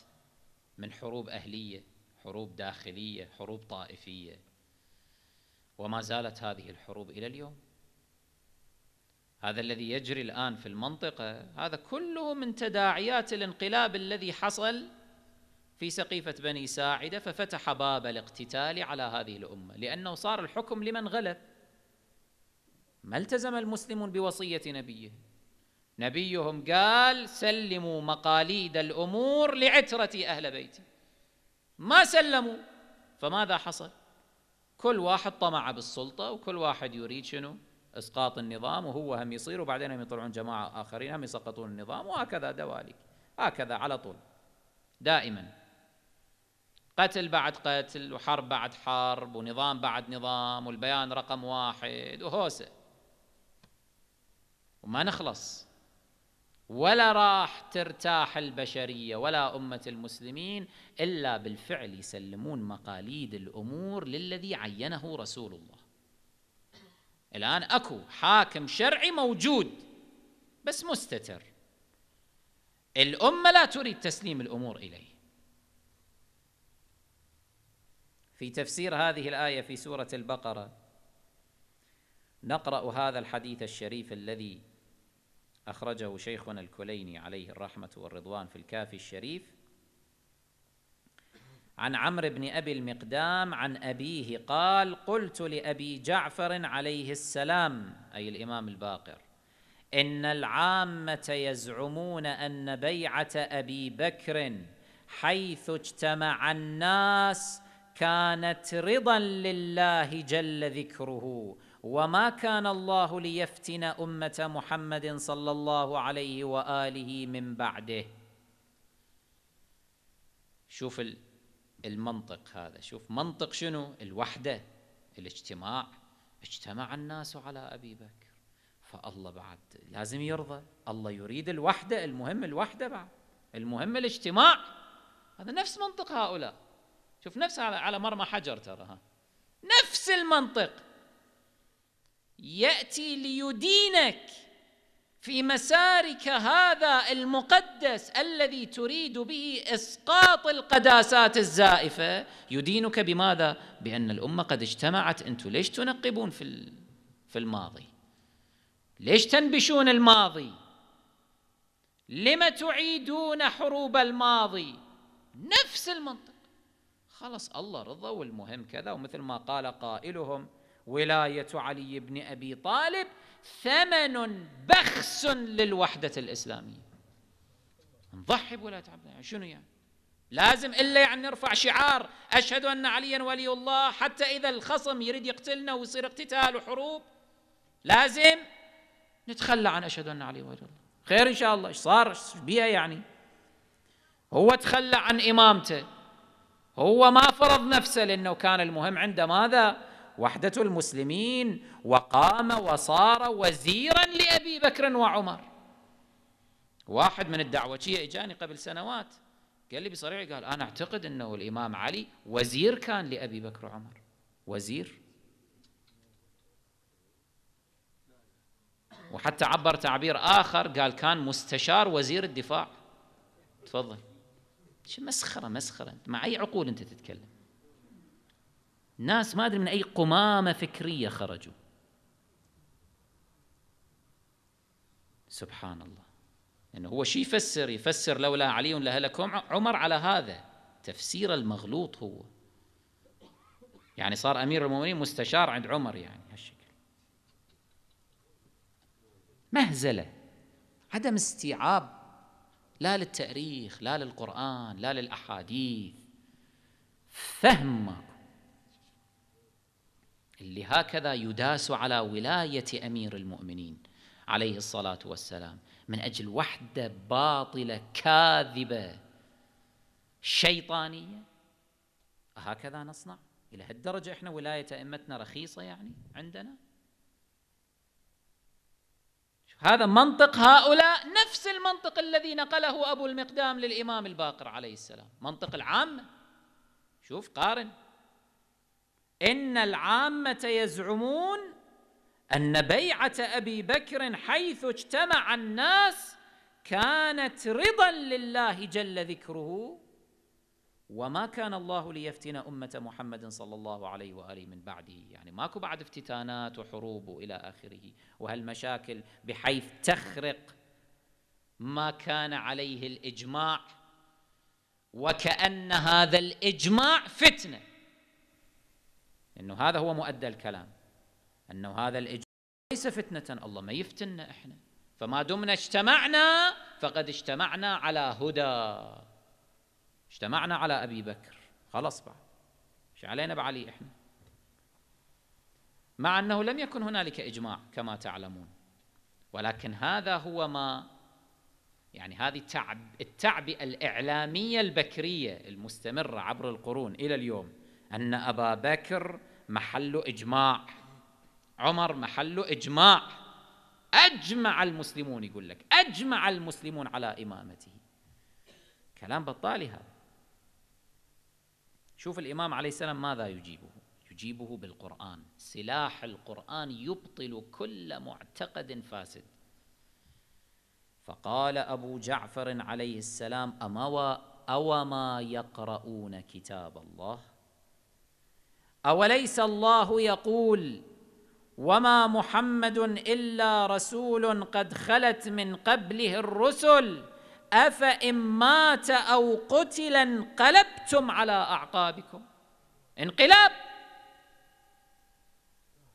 من حروب أهلية حروب داخلية حروب طائفية وما زالت هذه الحروب إلى اليوم هذا الذي يجري الآن في المنطقة هذا كله من تداعيات الانقلاب الذي حصل في سقيفة بني ساعدة ففتح باب الاقتتال على هذه الأمة لأنه صار الحكم لمن غلب ما التزم المسلمون بوصية نبيه نبيهم قال سلموا مقاليد الأمور لعترة أهل بيتي ما سلموا فماذا حصل كل واحد طمع بالسلطة وكل واحد يريد شنو إسقاط النظام وهو هم يصير وبعدين هم يطلعون جماعة آخرين هم يسقطون النظام وهكذا دواليك هكذا على طول دائما قتل بعد قتل وحرب بعد حرب ونظام بعد نظام والبيان رقم واحد وهوسة وما نخلص ولا راح ترتاح البشرية ولا أمة المسلمين إلا بالفعل يسلمون مقاليد الأمور للذي عينه رسول الله الآن أكو حاكم شرعي موجود بس مستتر الأمة لا تريد تسليم الأمور إليه في تفسير هذه الايه في سوره البقره نقرا هذا الحديث الشريف الذي اخرجه شيخنا الكليني عليه الرحمه والرضوان في الكافي الشريف عن عمرو بن ابي المقدام عن ابيه قال قلت لابي جعفر عليه السلام اي الامام الباقر ان العامه يزعمون ان بيعه ابي بكر حيث اجتمع الناس كانت رضا لله جل ذكره وما كان الله ليفتن أمة محمد صلى الله عليه وآله من بعده شوف المنطق هذا شوف منطق شنو الوحدة الاجتماع اجتمع الناس على أبي بكر فالله بعد لازم يرضى الله يريد الوحدة المهم الوحدة بعد المهم الاجتماع هذا نفس منطق هؤلاء شوف نفسها على مرمى حجر ترى ها نفس المنطق ياتي ليدينك في مسارك هذا المقدس الذي تريد به اسقاط القداسات الزائفه يدينك بماذا؟ بان الامه قد اجتمعت انتم ليش تنقبون في في الماضي؟ ليش تنبشون الماضي؟ لم تعيدون حروب الماضي؟ نفس المنطق خلاص الله رضى والمهم كذا ومثل ما قال قائلهم ولاية علي بن أبي طالب ثمن بخس للوحدة الإسلامية نضحي بولاية عبد يعني شنو يعني لازم إلا يعني نرفع شعار أشهد أن عليا ولي الله حتى إذا الخصم يريد يقتلنا ويصير اقتتال وحروب لازم نتخلى عن أشهد أن علي ولي الله خير إن شاء الله إيش صار إيش بيها يعني هو تخلى عن إمامته هو ما فرض نفسه لأنه كان المهم عنده ماذا؟ وحدة المسلمين وقام وصار وزيرا لأبي بكر وعمر واحد من الدعوتية إجاني قبل سنوات قال لي بصريح قال أنا أعتقد أنه الإمام علي وزير كان لأبي بكر وعمر وزير وحتى عبر تعبير آخر قال كان مستشار وزير الدفاع تفضل مسخره مسخره انت مع اي عقول انت تتكلم ناس ما ادري من اي قمامه فكريه خرجوا سبحان الله انه هو شي يفسر يفسر لولا علي لهلكم عمر على هذا تفسير المغلوط هو يعني صار امير المؤمنين مستشار عند عمر يعني هالشكل مهزله عدم استيعاب لا للتاريخ لا للقران لا للاحاديث فهم ماكو اللي هكذا يداس على ولايه امير المؤمنين عليه الصلاه والسلام من اجل وحده باطله كاذبه شيطانيه هكذا نصنع الى هالدرجه احنا ولايه ائمتنا رخيصه يعني عندنا هذا منطق هؤلاء نفس المنطق الذي نقله أبو المقدام للإمام الباقر عليه السلام منطق العامة شوف قارن إن العامة يزعمون أن بيعة أبي بكر حيث اجتمع الناس كانت رضا لله جل ذكره وما كان الله ليفتن أمة محمد صلى الله عليه وآله من بعده يعني ماكو بعد افتتانات وحروب وإلى آخره وهالمشاكل بحيث تخرق ما كان عليه الإجماع وكأن هذا الإجماع فتنة إنه هذا هو مؤدى الكلام أنه هذا الإجماع ليس فتنة الله ما يفتنا إحنا فما دمنا اجتمعنا فقد اجتمعنا على هدى اجتمعنا على أبي بكر خلاص بقى مش علينا بعلي إحنا مع أنه لم يكن هنالك إجماع كما تعلمون ولكن هذا هو ما يعني هذه التعب التعبئة الإعلامية البكرية المستمرة عبر القرون إلى اليوم أن أبا بكر محل إجماع عمر محل إجماع أجمع المسلمون يقول لك أجمع المسلمون على إمامته كلام بطالي هذا شوف الإمام عليه السلام ماذا يجيبه يجيبه بالقرآن سلاح القرآن يبطل كل معتقد فاسد فقال أبو جعفر عليه السلام أما أوما يقرؤون كتاب الله أوليس الله يقول وما محمد إلا رسول قد خلت من قبله الرسل أفإن مات أو قتل انقلبتم على أعقابكم انقلاب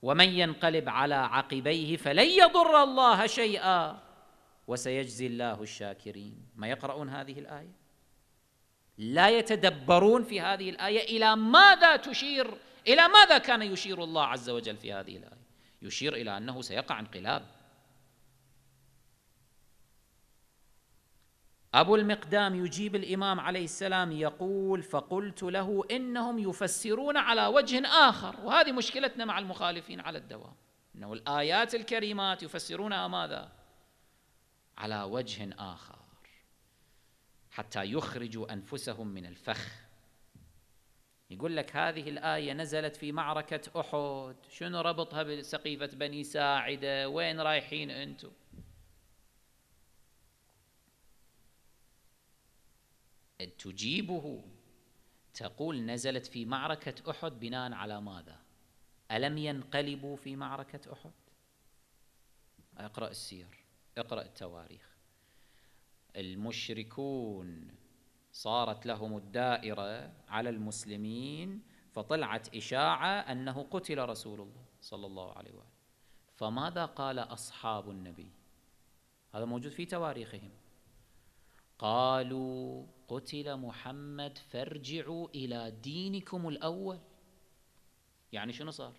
ومن ينقلب على عقبيه فلن يضر الله شيئا وسيجزي الله الشاكرين ما يقرؤون هذه الآية لا يتدبرون في هذه الآية إلى ماذا تشير إلى ماذا كان يشير الله عز وجل في هذه الآية يشير إلى أنه سيقع انقلاب أبو المقدام يجيب الإمام عليه السلام يقول فقلت له إنهم يفسرون على وجه آخر وهذه مشكلتنا مع المخالفين على الدوام أنه الآيات الكريمات يفسرونها ماذا؟ على وجه آخر حتى يخرجوا أنفسهم من الفخ يقول لك هذه الآية نزلت في معركة أحد شنو ربطها بسقيفة بني ساعدة وين رايحين أنتم تجيبه تقول نزلت في معركة أحد بناء على ماذا ألم ينقلبوا في معركة أحد اقرأ السير اقرأ التواريخ المشركون صارت لهم الدائرة على المسلمين فطلعت إشاعة أنه قتل رسول الله صلى الله عليه وآله فماذا قال أصحاب النبي هذا موجود في تواريخهم قالوا قتل محمد فارجعوا إلى دينكم الأول يعني شنو صار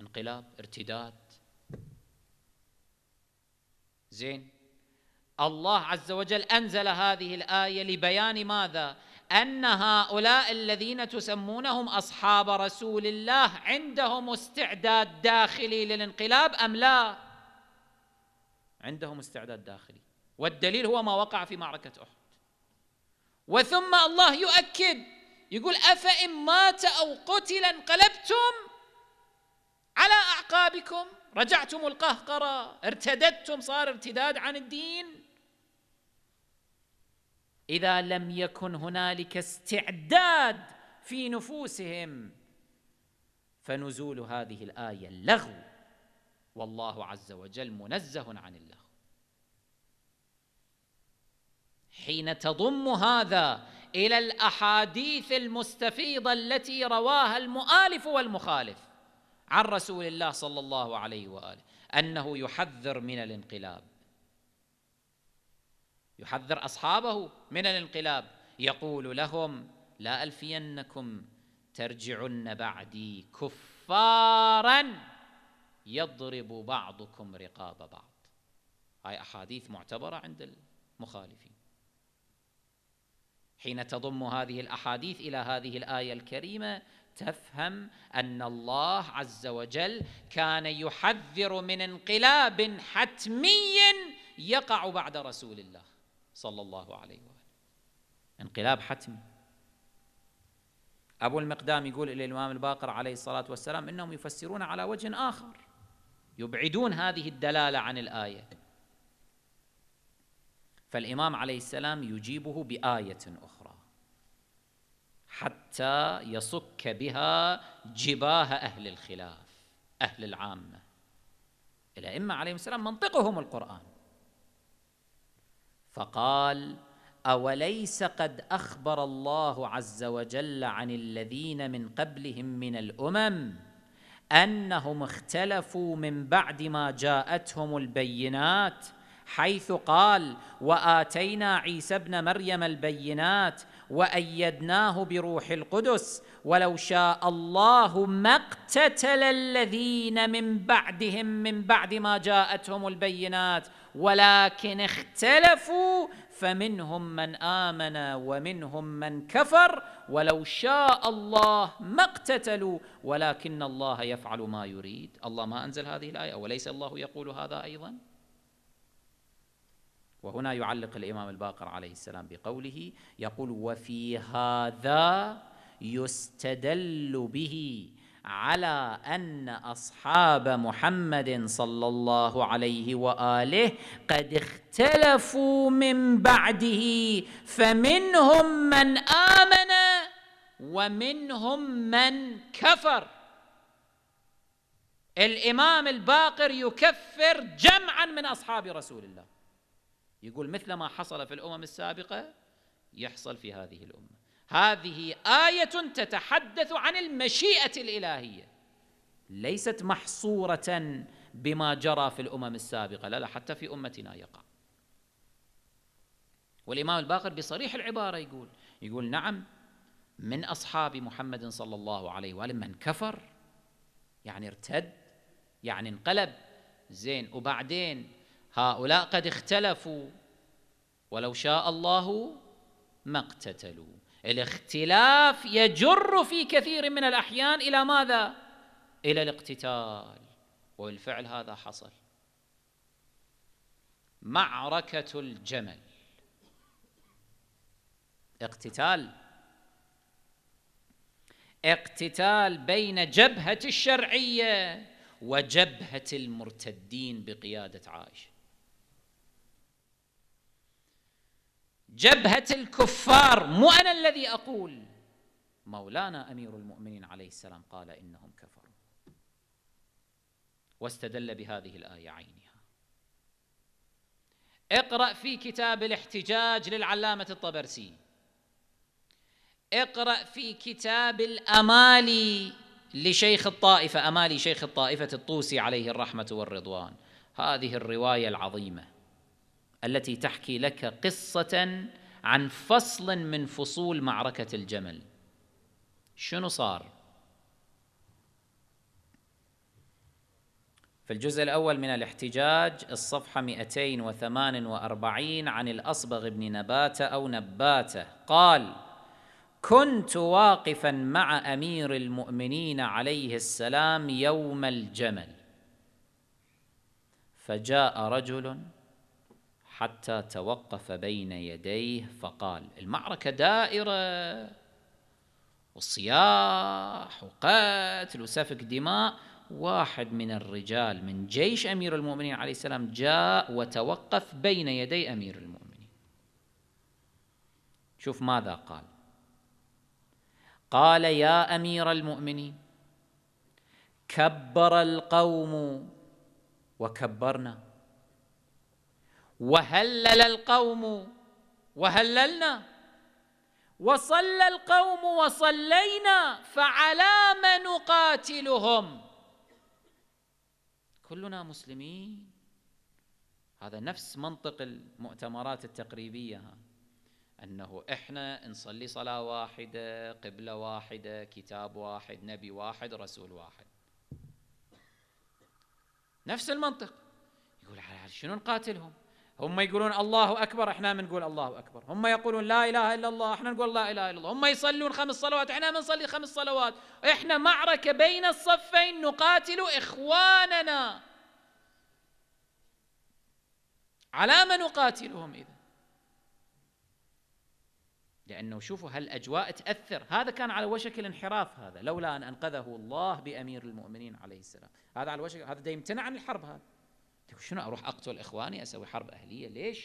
انقلاب ارتداد زين الله عز وجل أنزل هذه الآية لبيان ماذا أن هؤلاء الذين تسمونهم أصحاب رسول الله عندهم استعداد داخلي للانقلاب أم لا عندهم استعداد داخلي والدليل هو ما وقع في معركة أحد وثم الله يؤكد يقول أفإن مات أو قتل انقلبتم على أعقابكم رجعتم القهقرة ارتددتم صار ارتداد عن الدين إذا لم يكن هنالك استعداد في نفوسهم فنزول هذه الآية اللغو والله عز وجل منزه عن الله حين تضم هذا الى الاحاديث المستفيضه التي رواها المؤالف والمخالف عن رسول الله صلى الله عليه واله انه يحذر من الانقلاب يحذر اصحابه من الانقلاب يقول لهم لا الفينكم ترجعن بعدي كفارا يضرب بعضكم رقاب بعض هاي احاديث معتبره عند المخالفين حين تضم هذه الاحاديث الى هذه الايه الكريمه تفهم ان الله عز وجل كان يحذر من انقلاب حتمي يقع بعد رسول الله صلى الله عليه واله انقلاب حتمي ابو المقدام يقول الى الامام الباقر عليه الصلاه والسلام انهم يفسرون على وجه اخر يبعدون هذه الدلاله عن الايه فالامام عليه السلام يجيبه بايه اخرى حتى يصك بها جباه أهل الخلاف أهل العامة الأئمة عليهم السلام منطقهم القرآن فقال أوليس قد أخبر الله عز وجل عن الذين من قبلهم من الأمم أنهم اختلفوا من بعد ما جاءتهم البينات حيث قال واتينا عيسى ابن مريم البينات وايدناه بروح القدس ولو شاء الله ما اقتتل الذين من بعدهم من بعد ما جاءتهم البينات ولكن اختلفوا فمنهم من امن ومنهم من كفر ولو شاء الله ما اقتتلوا ولكن الله يفعل ما يريد الله ما انزل هذه الايه وليس الله يقول هذا ايضا وهنا يعلق الإمام الباقر عليه السلام بقوله يقول وفي هذا يستدل به على أن أصحاب محمد صلى الله عليه وآله قد اختلفوا من بعده فمنهم من آمن ومنهم من كفر الإمام الباقر يكفر جمعا من أصحاب رسول الله يقول مثل ما حصل في الأمم السابقة يحصل في هذه الأمة هذه آية تتحدث عن المشيئة الإلهية ليست محصورة بما جرى في الأمم السابقة لا لا حتى في أمتنا يقع والإمام الباقر بصريح العبارة يقول يقول نعم من أصحاب محمد صلى الله عليه وآله من كفر يعني ارتد يعني انقلب زين وبعدين هؤلاء قد اختلفوا ولو شاء الله ما اقتتلوا الاختلاف يجر في كثير من الأحيان إلى ماذا؟ إلى الاقتتال وبالفعل هذا حصل معركة الجمل اقتتال اقتتال بين جبهة الشرعية وجبهة المرتدين بقيادة عائشة جبهة الكفار مو أنا الذي أقول مولانا أمير المؤمنين عليه السلام قال إنهم كفروا واستدل بهذه الآية عينها اقرأ في كتاب الاحتجاج للعلامة الطبرسي اقرأ في كتاب الأمالي لشيخ الطائفة أمالي شيخ الطائفة الطوسي عليه الرحمة والرضوان هذه الرواية العظيمة التي تحكي لك قصة عن فصل من فصول معركة الجمل شنو صار؟ في الجزء الأول من الاحتجاج الصفحة 248 عن الأصبغ بن نباتة أو نباتة قال كنت واقفا مع أمير المؤمنين عليه السلام يوم الجمل فجاء رجل حتى توقف بين يديه فقال المعركة دائرة وصياح وقتل وسفك دماء واحد من الرجال من جيش أمير المؤمنين عليه السلام جاء وتوقف بين يدي أمير المؤمنين شوف ماذا قال قال يا أمير المؤمنين كبر القوم وكبرنا وهلل القوم وهللنا وصلى القوم وصلينا فعلى من نقاتلهم كلنا مسلمين هذا نفس منطق المؤتمرات التقريبية أنه إحنا نصلي صلاة واحدة قبلة واحدة كتاب واحد نبي واحد رسول واحد نفس المنطق يقول على شنو نقاتلهم هم يقولون الله اكبر احنا بنقول الله اكبر هم يقولون لا اله الا الله احنا نقول لا اله الا الله هم يصلون خمس صلوات احنا بنصلي خمس صلوات احنا معركه بين الصفين نقاتل اخواننا على ما نقاتلهم اذا لانه شوفوا هالاجواء تاثر هذا كان على وشك الانحراف هذا لولا ان انقذه الله بامير المؤمنين عليه السلام هذا على وشك هذا يمتنع عن الحرب هذا تقول شنو اروح اقتل اخواني اسوي حرب اهليه ليش؟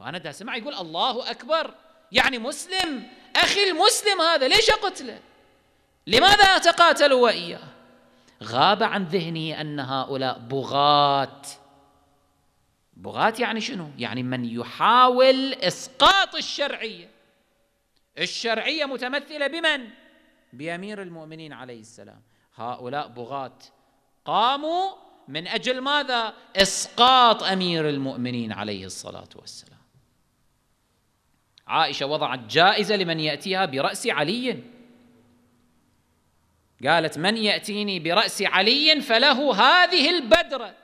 وانا دا اسمع يقول الله اكبر يعني مسلم اخي المسلم هذا ليش اقتله؟ لماذا اتقاتل واياه؟ غاب عن ذهنه ان هؤلاء بغاة بغاة يعني شنو؟ يعني من يحاول اسقاط الشرعيه الشرعيه متمثله بمن؟ بامير المؤمنين عليه السلام هؤلاء بغاة قاموا من اجل ماذا؟ اسقاط امير المؤمنين عليه الصلاه والسلام. عائشه وضعت جائزه لمن ياتيها براس علي. قالت من ياتيني براس علي فله هذه البدره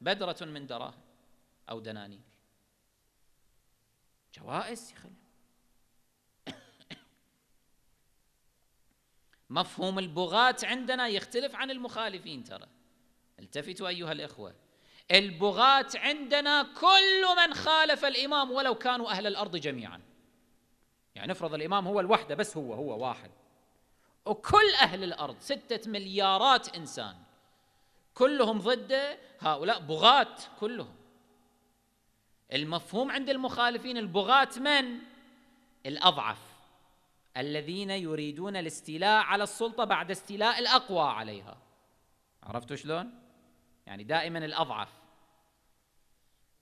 بدره من دراهم او دنانير. جوائز مفهوم البغاة عندنا يختلف عن المخالفين ترى التفتوا أيها الإخوة البغاة عندنا كل من خالف الإمام ولو كانوا أهل الأرض جميعا يعني نفرض الإمام هو الوحدة بس هو هو واحد وكل أهل الأرض ستة مليارات إنسان كلهم ضده هؤلاء بغاة كلهم المفهوم عند المخالفين البغاة من؟ الأضعف الذين يريدون الاستيلاء على السلطة بعد استيلاء الأقوى عليها عرفتوا شلون؟ يعني دائما الأضعف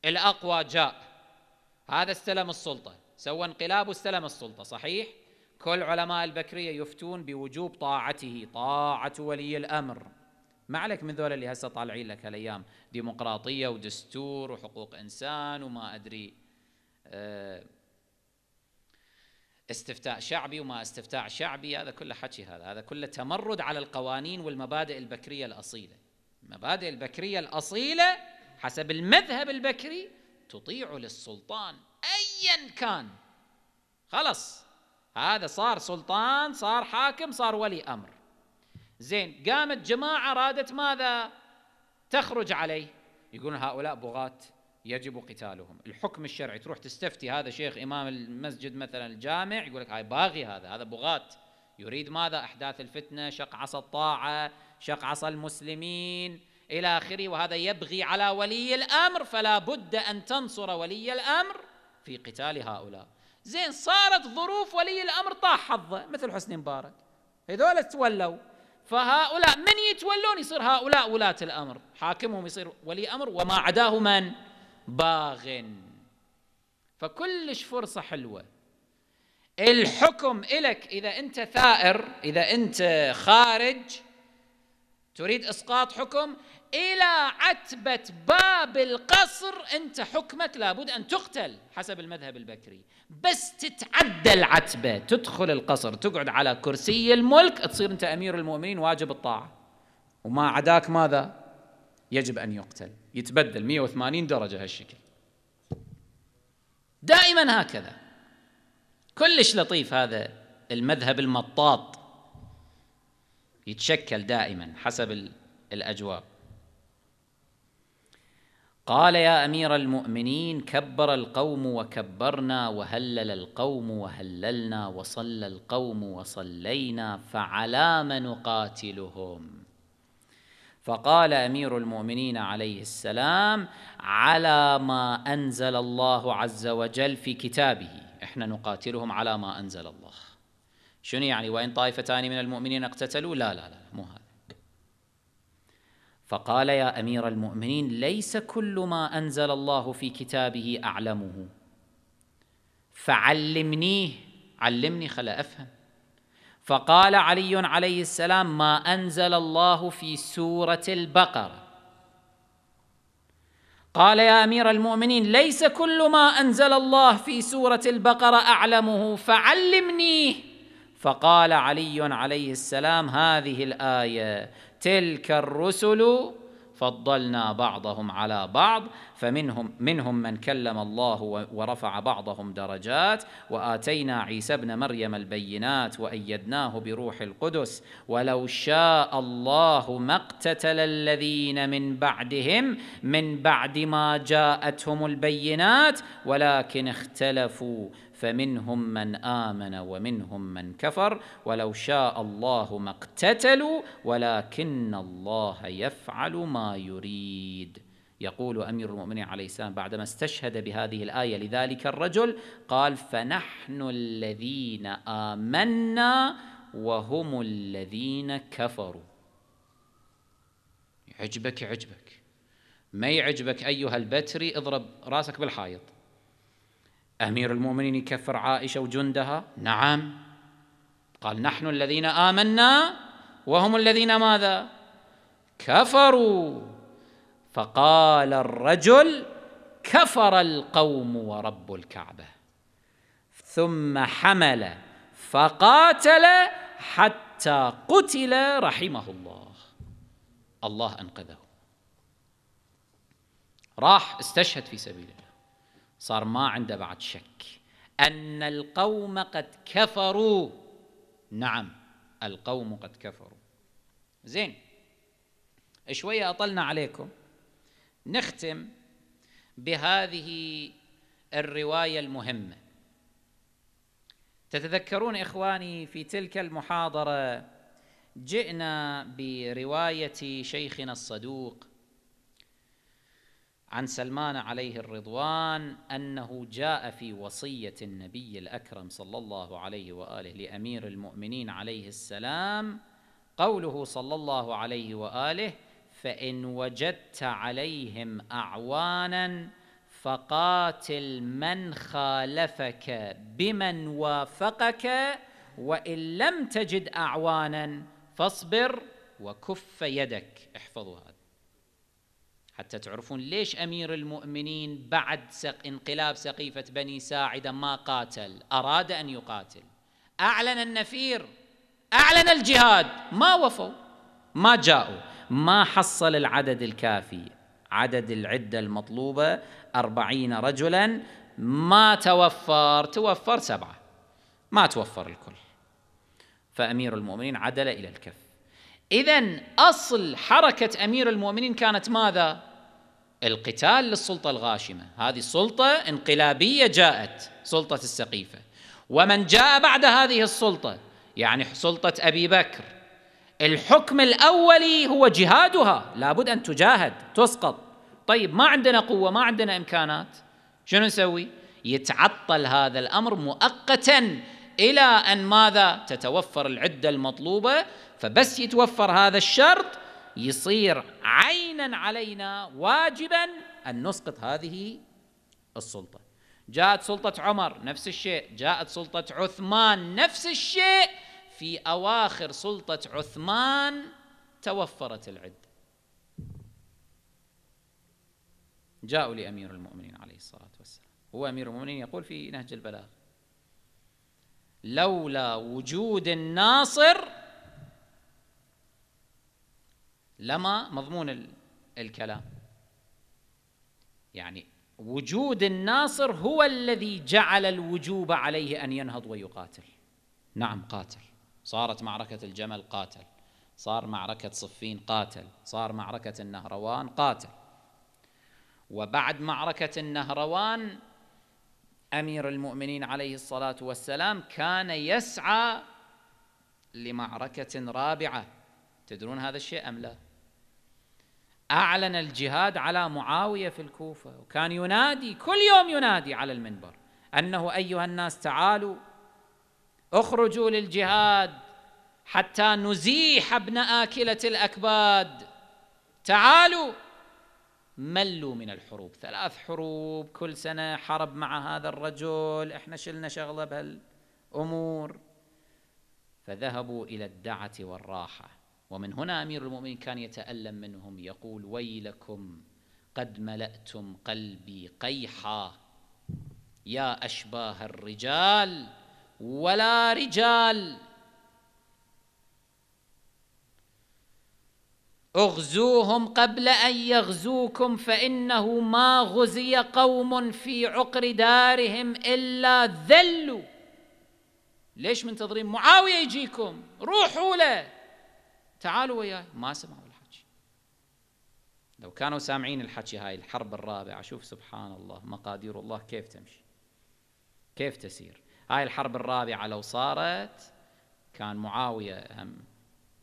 الأقوى جاء هذا استلم السلطة سوى انقلاب واستلم السلطة صحيح؟ كل علماء البكرية يفتون بوجوب طاعته طاعة ولي الأمر ما عليك من ذولا اللي هسه طالعين لك هالايام ديمقراطيه ودستور وحقوق انسان وما ادري آه، استفتاء شعبي وما استفتاء شعبي هذا كله حكي هذا هذا كله تمرد على القوانين والمبادئ البكريه الاصيله المبادئ البكرية الأصيلة حسب المذهب البكري تطيع للسلطان أيا كان خلص هذا صار سلطان صار حاكم صار ولي أمر زين قامت جماعة رادت ماذا تخرج عليه يقولون هؤلاء بغاة يجب قتالهم الحكم الشرعي تروح تستفتي هذا شيخ إمام المسجد مثلا الجامع يقول لك هاي باغي هذا هذا بغاة يريد ماذا أحداث الفتنة شق عصا الطاعة عصا المسلمين الى اخره وهذا يبغي على ولي الامر فلا بد ان تنصر ولي الامر في قتال هؤلاء زين صارت ظروف ولي الامر طاح حظه مثل حسني مبارك هذول تولوا فهؤلاء من يتولون يصير هؤلاء ولاة الامر حاكمهم يصير ولي امر وما عداه من باغ فكلش فرصه حلوه الحكم إلك إذا أنت ثائر إذا أنت خارج تريد اسقاط حكم الى عتبه باب القصر انت حكمك لابد ان تقتل حسب المذهب البكري بس تتعدى العتبه تدخل القصر تقعد على كرسي الملك تصير انت امير المؤمنين واجب الطاعه وما عداك ماذا يجب ان يقتل يتبدل 180 درجه هالشكل دائما هكذا كلش لطيف هذا المذهب المطاط يتشكل دائما حسب الأجواء قال يا أمير المؤمنين كبر القوم وكبرنا وهلل القوم وهللنا وصلى القوم وصلينا فعلام نقاتلهم فقال أمير المؤمنين عليه السلام على ما أنزل الله عز وجل في كتابه احنا نقاتلهم على ما أنزل الله شنو يعني وإن طائفتان من المؤمنين اقتتلوا لا لا لا مو هذا فقال يا أمير المؤمنين ليس كل ما أنزل الله في كتابه أعلمه فعلمنيه علمني خل أفهم فقال علي عليه السلام ما أنزل الله في سورة البقرة قال يا أمير المؤمنين ليس كل ما أنزل الله في سورة البقرة أعلمه فعلمنيه فقال علي عليه السلام هذه الايه تلك الرسل فضلنا بعضهم على بعض فمنهم منهم من كلم الله ورفع بعضهم درجات واتينا عيسى ابن مريم البينات وايدناه بروح القدس ولو شاء الله ما اقتتل الذين من بعدهم من بعد ما جاءتهم البينات ولكن اختلفوا فمنهم من امن ومنهم من كفر ولو شاء الله ما اقتتلوا ولكن الله يفعل ما يريد يقول امير المؤمنين عليه السلام بعدما استشهد بهذه الايه لذلك الرجل قال فنحن الذين امنا وهم الذين كفروا يعجبك يعجبك ما يعجبك ايها البتري اضرب راسك بالحائط أمير المؤمنين يكفر عائشة وجندها نعم قال نحن الذين آمنا وهم الذين ماذا كفروا فقال الرجل كفر القوم ورب الكعبة ثم حمل فقاتل حتى قتل رحمه الله الله أنقذه راح استشهد في سبيله صار ما عنده بعد شك أن القوم قد كفروا نعم القوم قد كفروا زين شوية أطلنا عليكم نختم بهذه الرواية المهمة تتذكرون إخواني في تلك المحاضرة جئنا برواية شيخنا الصدوق عن سلمان عليه الرضوان انه جاء في وصيه النبي الاكرم صلى الله عليه واله لامير المؤمنين عليه السلام قوله صلى الله عليه واله فان وجدت عليهم اعوانا فقاتل من خالفك بمن وافقك وان لم تجد اعوانا فاصبر وكف يدك احفظوا هذا حتى تعرفون ليش أمير المؤمنين بعد سق انقلاب سقيفة بني ساعدة ما قاتل أراد أن يقاتل أعلن النفير أعلن الجهاد ما وفوا ما جاءوا ما حصل العدد الكافي عدد العدة المطلوبة أربعين رجلا ما توفر توفر سبعة ما توفر الكل فأمير المؤمنين عدل إلى الكف إذا أصل حركة أمير المؤمنين كانت ماذا؟ القتال للسلطة الغاشمة هذه السلطة انقلابية جاءت سلطة السقيفة ومن جاء بعد هذه السلطة يعني سلطة أبي بكر الحكم الأولي هو جهادها لابد أن تجاهد تسقط طيب ما عندنا قوة ما عندنا إمكانات شنو نسوي يتعطل هذا الأمر مؤقتا إلى أن ماذا تتوفر العدة المطلوبة فبس يتوفر هذا الشرط يصير عينا علينا واجبا أن نسقط هذه السلطة جاءت سلطة عمر نفس الشيء جاءت سلطة عثمان نفس الشيء في أواخر سلطة عثمان توفرت العدة جاءوا لأمير المؤمنين عليه الصلاة والسلام هو أمير المؤمنين يقول في نهج البلاغ لولا وجود الناصر لما مضمون الكلام يعني وجود الناصر هو الذي جعل الوجوب عليه أن ينهض ويقاتل نعم قاتل صارت معركة الجمل قاتل صار معركة صفين قاتل صار معركة النهروان قاتل وبعد معركة النهروان أمير المؤمنين عليه الصلاة والسلام كان يسعى لمعركة رابعة تدرون هذا الشيء أم لا؟ أعلن الجهاد على معاوية في الكوفة وكان ينادي كل يوم ينادي على المنبر أنه أيها الناس تعالوا اخرجوا للجهاد حتى نزيح ابن آكلة الأكباد تعالوا ملوا من الحروب ثلاث حروب كل سنة حرب مع هذا الرجل احنا شلنا شغلة بهالأمور فذهبوا إلى الدعة والراحة ومن هنا أمير المؤمنين كان يتألم منهم يقول ويلكم قد ملأتم قلبي قيحا يا أشباه الرجال ولا رجال اغزوهم قبل أن يغزوكم فإنه ما غزي قوم في عقر دارهم إلا ذلوا ليش منتظرين معاوية يجيكم روحوا له تعالوا وياي ما سمعوا الحكي لو كانوا سامعين الحكي هاي الحرب الرابعة شوف سبحان الله مقادير الله كيف تمشي كيف تسير هاي الحرب الرابعة لو صارت كان معاوية هم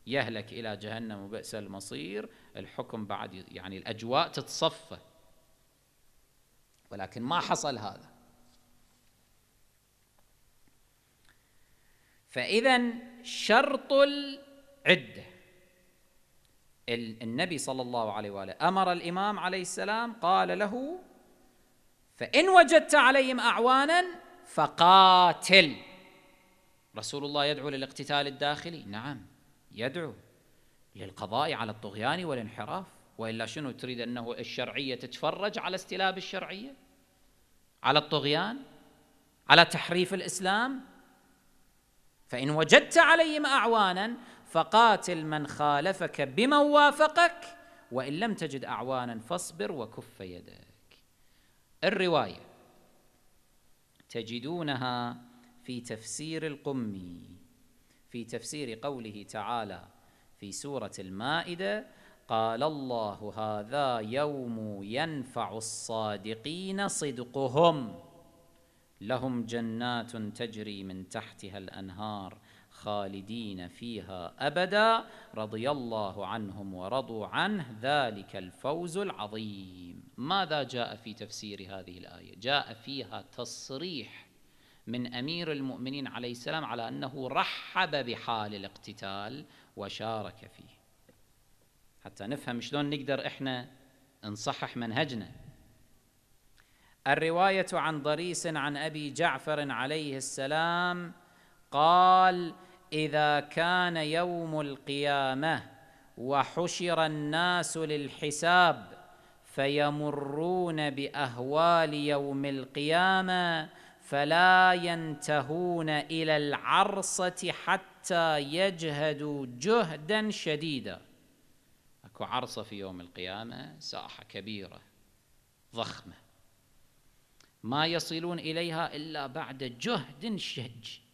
يهلك إلى جهنم وبئس المصير الحكم بعد يعني الأجواء تتصفى ولكن ما حصل هذا فإذا شرط العدة النبي صلى الله عليه واله امر الامام عليه السلام قال له فان وجدت عليهم اعوانا فقاتل رسول الله يدعو للاقتتال الداخلي نعم يدعو للقضاء على الطغيان والانحراف والا شنو تريد انه الشرعيه تتفرج على استلاب الشرعيه على الطغيان على تحريف الاسلام فان وجدت عليهم اعوانا فقاتل من خالفك بمن وافقك وإن لم تجد أعوانا فاصبر وكف يدك الرواية تجدونها في تفسير القمي في تفسير قوله تعالى في سورة المائدة قال الله هذا يوم ينفع الصادقين صدقهم لهم جنات تجري من تحتها الأنهار خالدين فيها أبدا رضي الله عنهم ورضوا عنه ذلك الفوز العظيم ماذا جاء في تفسير هذه الآية؟ جاء فيها تصريح من أمير المؤمنين عليه السلام على أنه رحب بحال الاقتتال وشارك فيه حتى نفهم شلون نقدر إحنا نصحح منهجنا الرواية عن ضريس عن أبي جعفر عليه السلام قال اذا كان يوم القيامه وحشر الناس للحساب فيمرون باهوال يوم القيامه فلا ينتهون الى العرصه حتى يجهدوا جهدا شديدا اكو عرصه في يوم القيامه ساحه كبيره ضخمه ما يصلون اليها الا بعد جهد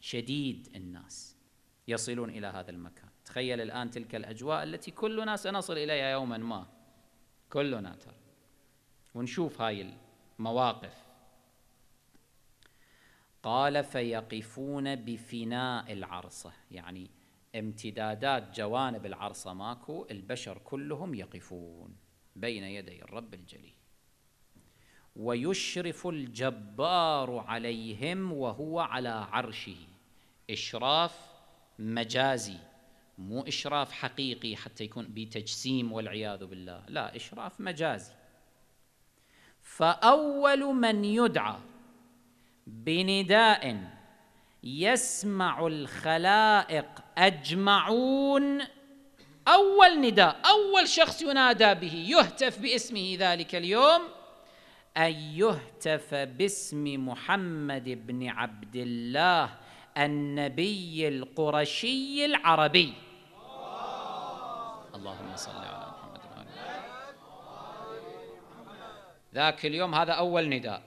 شديد الناس يصلون إلى هذا المكان تخيل الآن تلك الأجواء التي كلنا سنصل إليها يوما ما كلنا ترى ونشوف هاي المواقف قال فيقفون بفناء العرصة يعني امتدادات جوانب العرصة ماكو البشر كلهم يقفون بين يدي الرب الجليل ويشرف الجبار عليهم وهو على عرشه إشراف مجازي مو إشراف حقيقي حتى يكون بتجسيم والعياذ بالله لا إشراف مجازي فأول من يدعى بنداء يسمع الخلائق أجمعون أول نداء أول شخص ينادى به يهتف باسمه ذلك اليوم أن يهتف باسم محمد بن عبد الله النبي القرشي العربي اللهم صل على محمد وعلى ذاك اليوم هذا أول نداء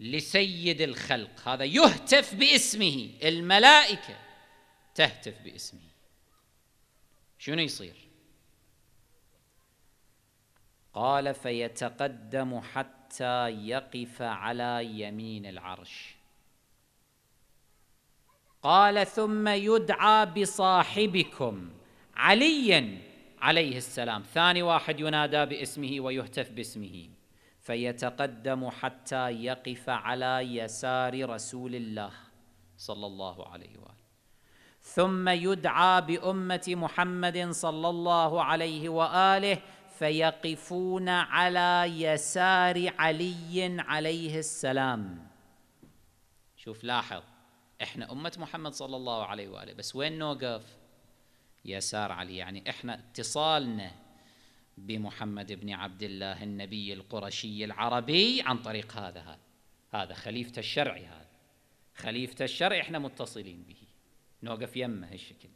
لسيد الخلق هذا يهتف باسمه الملائكة تهتف باسمه شنو يصير قال فيتقدم حتى يقف على يمين العرش قال ثم يدعى بصاحبكم عليا عليه السلام ثاني واحد ينادى باسمه ويهتف باسمه فيتقدم حتى يقف على يسار رسول الله صلى الله عليه واله ثم يدعى بامه محمد صلى الله عليه واله فيقفون على يسار علي عليه السلام شوف لاحظ احنا امه محمد صلى الله عليه واله بس وين نوقف يسار علي يعني احنا اتصالنا بمحمد بن عبد الله النبي القرشي العربي عن طريق هذا هذا هذا خليفته الشرعي هذا خليفته الشرعي احنا متصلين به نوقف يمه هالشكل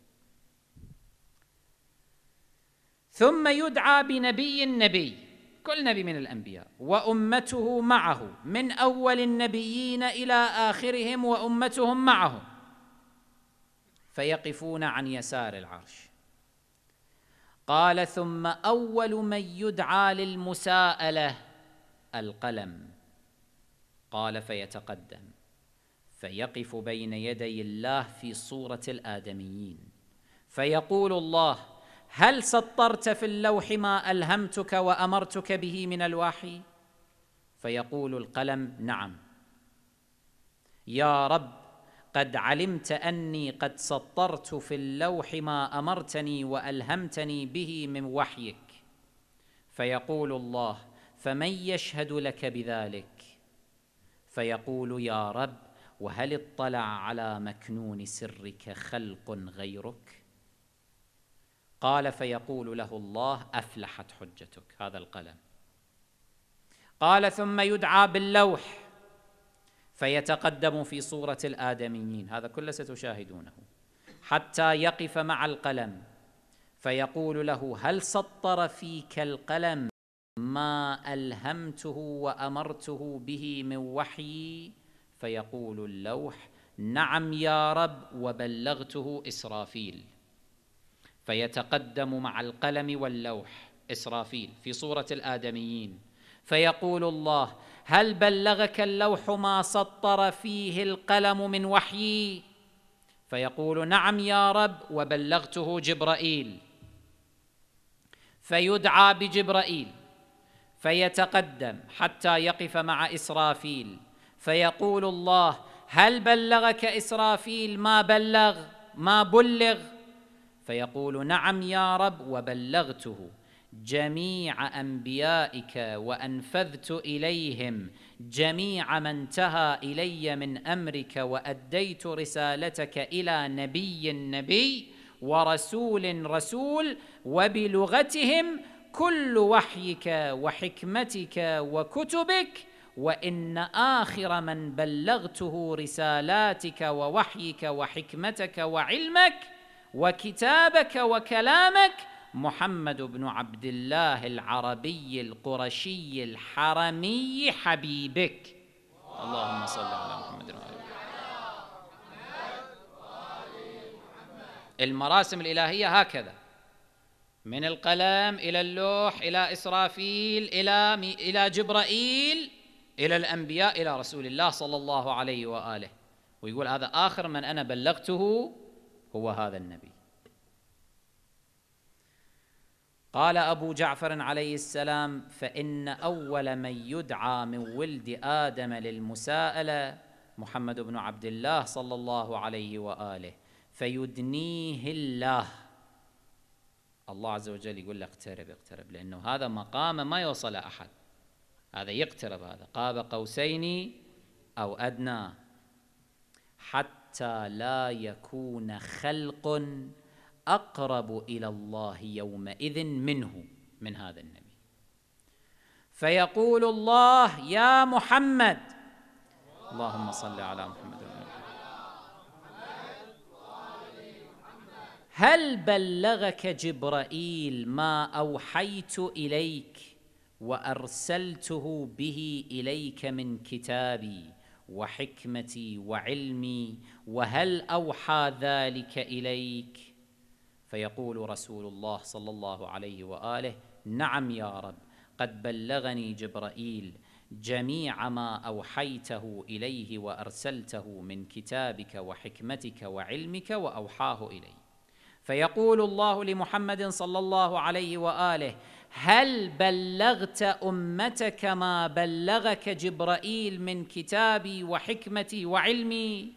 ثم يدعى بنبي النبي كل نبي من الأنبياء وأمته معه من أول النبيين إلى آخرهم وأمتهم معه فيقفون عن يسار العرش قال ثم أول من يدعى للمساءلة القلم قال فيتقدم فيقف بين يدي الله في صورة الآدميين فيقول الله هل سطرت في اللوح ما ألهمتك وأمرتك به من الواحي؟ فيقول القلم نعم يا رب قد علمت أني قد سطرت في اللوح ما أمرتني وألهمتني به من وحيك فيقول الله فمن يشهد لك بذلك فيقول يا رب وهل اطلع على مكنون سرك خلق غيرك قال فيقول له الله أفلحت حجتك هذا القلم قال ثم يدعى باللوح فيتقدم في صورة الآدميين هذا كله ستشاهدونه حتى يقف مع القلم فيقول له هل سطر فيك القلم ما ألهمته وأمرته به من وحيي فيقول اللوح نعم يا رب وبلغته إسرافيل فيتقدم مع القلم واللوح إسرافيل في صورة الآدميين فيقول الله هل بلغك اللوح ما سطر فيه القلم من وحيي فيقول نعم يا رب وبلغته جبرائيل فيدعى بجبرائيل فيتقدم حتى يقف مع إسرافيل فيقول الله هل بلغك إسرافيل ما بلغ ما بلغ فيقول نعم يا رب وبلغته جميع انبيائك وانفذت اليهم جميع ما انتهى الي من امرك واديت رسالتك الى نبي نبي ورسول رسول وبلغتهم كل وحيك وحكمتك وكتبك وان اخر من بلغته رسالاتك ووحيك وحكمتك وعلمك وكتابك وكلامك محمد بن عبد الله العربي القرشي الحرمي حبيبك اللهم صل على محمد وآله المراسم الإلهية هكذا من القلم إلى اللوح إلى إسرافيل إلى إلى جبرائيل إلى الأنبياء إلى رسول الله صلى الله عليه وآله ويقول هذا آخر من أنا بلغته هو هذا النبي قال أبو جعفر عليه السلام فإن أول من يدعى من ولد آدم للمساءلة محمد بن عبد الله صلى الله عليه وآله فيدنيه الله الله عز وجل يقول له اقترب اقترب لأنه هذا مقام ما يوصل أحد هذا يقترب هذا قاب قوسين أو أدنى حتى حتى لا يكون خلق اقرب الى الله يومئذ منه من هذا النبي فيقول الله يا محمد اللهم صل على محمد وعلى هل بلغك جبرائيل ما اوحيت اليك وارسلته به اليك من كتابي وحكمتي وعلمي وهل اوحى ذلك اليك فيقول رسول الله صلى الله عليه واله نعم يا رب قد بلغني جبرائيل جميع ما اوحيته اليه وارسلته من كتابك وحكمتك وعلمك واوحاه الي فيقول الله لمحمد صلى الله عليه واله هل بلغت امتك ما بلغك جبرائيل من كتابي وحكمتي وعلمي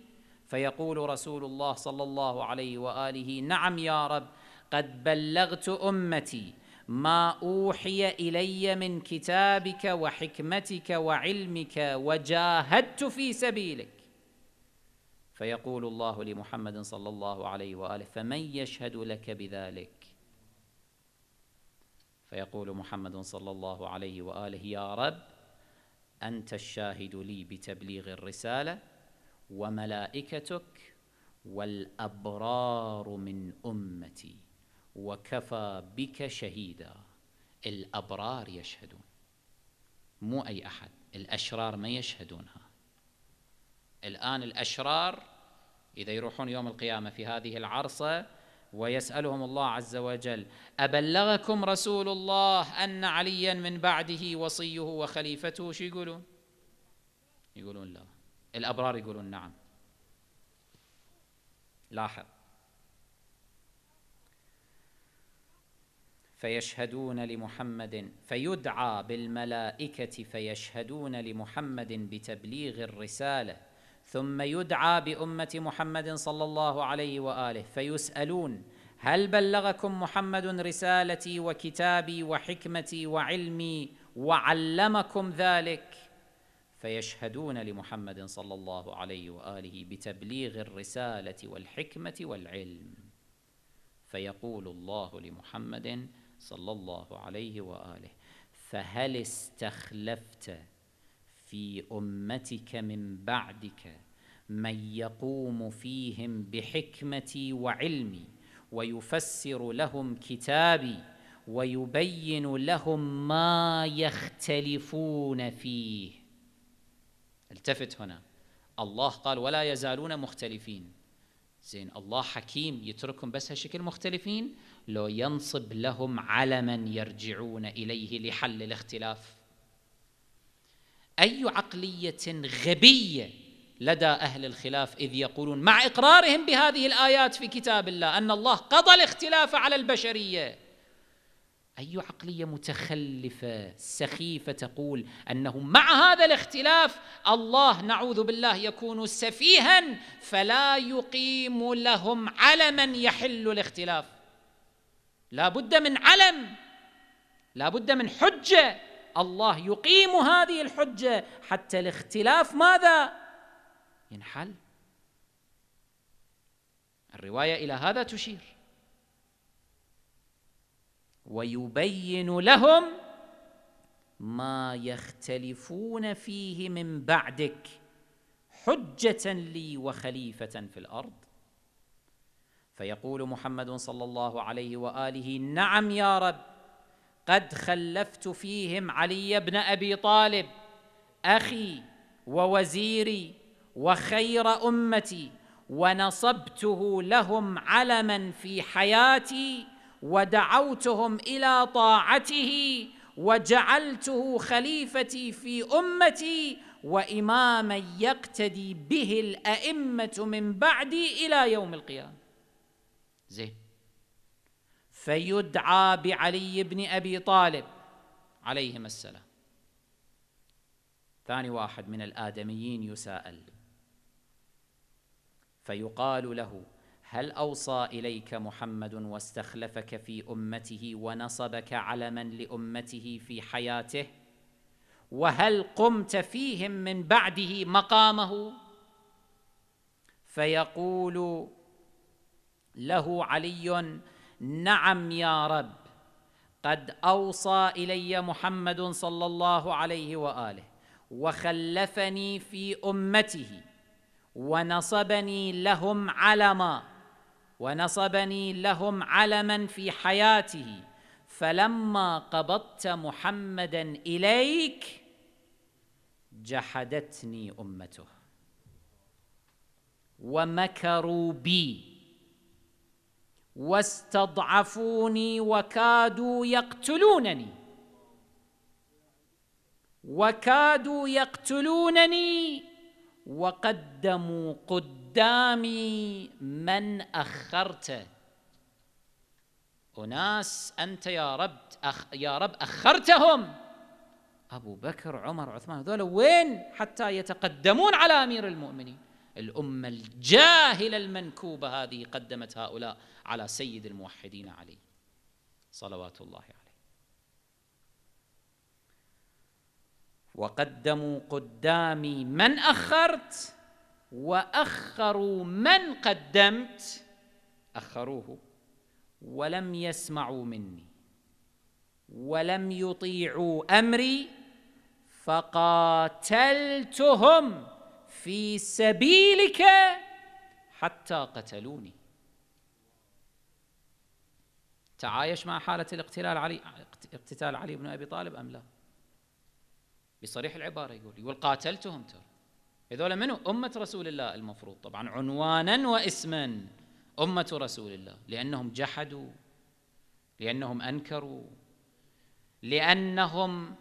فيقول رسول الله صلى الله عليه واله نعم يا رب قد بلغت امتي ما اوحي الي من كتابك وحكمتك وعلمك وجاهدت في سبيلك فيقول الله لمحمد صلى الله عليه واله فمن يشهد لك بذلك فيقول محمد صلى الله عليه واله يا رب انت الشاهد لي بتبليغ الرساله وملائكتك والابرار من امتي وكفى بك شهيدا الابرار يشهدون مو اي احد الاشرار ما يشهدونها الان الاشرار اذا يروحون يوم القيامه في هذه العرصه ويسألهم الله عز وجل أبلغكم رسول الله أن عليا من بعده وصيه وخليفته شو يقولون يقولون لا الأبرار يقولون نعم لاحظ فيشهدون لمحمد فيدعى بالملائكة فيشهدون لمحمد بتبليغ الرسالة ثم يدعى بأمة محمد صلى الله عليه وآله فيسألون هل بلغكم محمد رسالتي وكتابي وحكمتي وعلمي وعلمكم ذلك فيشهدون لمحمد صلى الله عليه وآله بتبليغ الرسالة والحكمة والعلم فيقول الله لمحمد صلى الله عليه وآله فهل استخلفت في امتك من بعدك من يقوم فيهم بحكمتي وعلمي ويفسر لهم كتابي ويبين لهم ما يختلفون فيه التفت هنا الله قال ولا يزالون مختلفين زين الله حكيم يتركهم بس هالشكل مختلفين لو ينصب لهم علما يرجعون اليه لحل الاختلاف اي عقليه غبيه لدى اهل الخلاف اذ يقولون مع اقرارهم بهذه الايات في كتاب الله ان الله قضى الاختلاف على البشريه اي عقليه متخلفه سخيفه تقول انه مع هذا الاختلاف الله نعوذ بالله يكون سفيها فلا يقيم لهم علما يحل الاختلاف لا بد من علم لا بد من حجه الله يقيم هذه الحجة حتى الاختلاف ماذا ينحل الرواية إلى هذا تشير ويبين لهم ما يختلفون فيه من بعدك حجة لي وخليفة في الأرض فيقول محمد صلى الله عليه وآله نعم يا رب قد خلفت فيهم علي بن ابي طالب اخي ووزيري وخير امتي ونصبته لهم علما في حياتي ودعوتهم الى طاعته وجعلته خليفتي في امتي واماما يقتدي به الائمه من بعدي الى يوم القيامه زين فيدعى بعلي بن ابي طالب عليهما السلام ثاني واحد من الادميين يساءل فيقال له هل اوصى اليك محمد واستخلفك في امته ونصبك علما لامته في حياته وهل قمت فيهم من بعده مقامه فيقول له علي نعم يا رب قد اوصى الي محمد صلى الله عليه واله وخلفني في امته ونصبني لهم علما ونصبني لهم علما في حياته فلما قبضت محمدا اليك جحدتني امته ومكروا بي واستضعفوني وكادوا يقتلونني وكادوا يقتلونني وقدموا قدامي من أخرته أناس أنت يا رب أخ يا رب أخرتهم أبو بكر عمر عثمان هذول وين حتى يتقدمون على أمير المؤمنين الأمة الجاهلة المنكوبة هذه قدمت هؤلاء على سيد الموحدين علي صلوات الله عليه وقدموا قدامي من أخرت وأخروا من قدمت أخروه ولم يسمعوا مني ولم يطيعوا أمري فقاتلتهم في سبيلك حتى قتلوني تعايش مع حالة الاقتلال علي اقتتال علي بن أبي طالب أم لا بصريح العبارة يقول يقول قاتلتهم ترى هذول منو أمة رسول الله المفروض طبعا عنوانا واسما أمة رسول الله لأنهم جحدوا لأنهم أنكروا لأنهم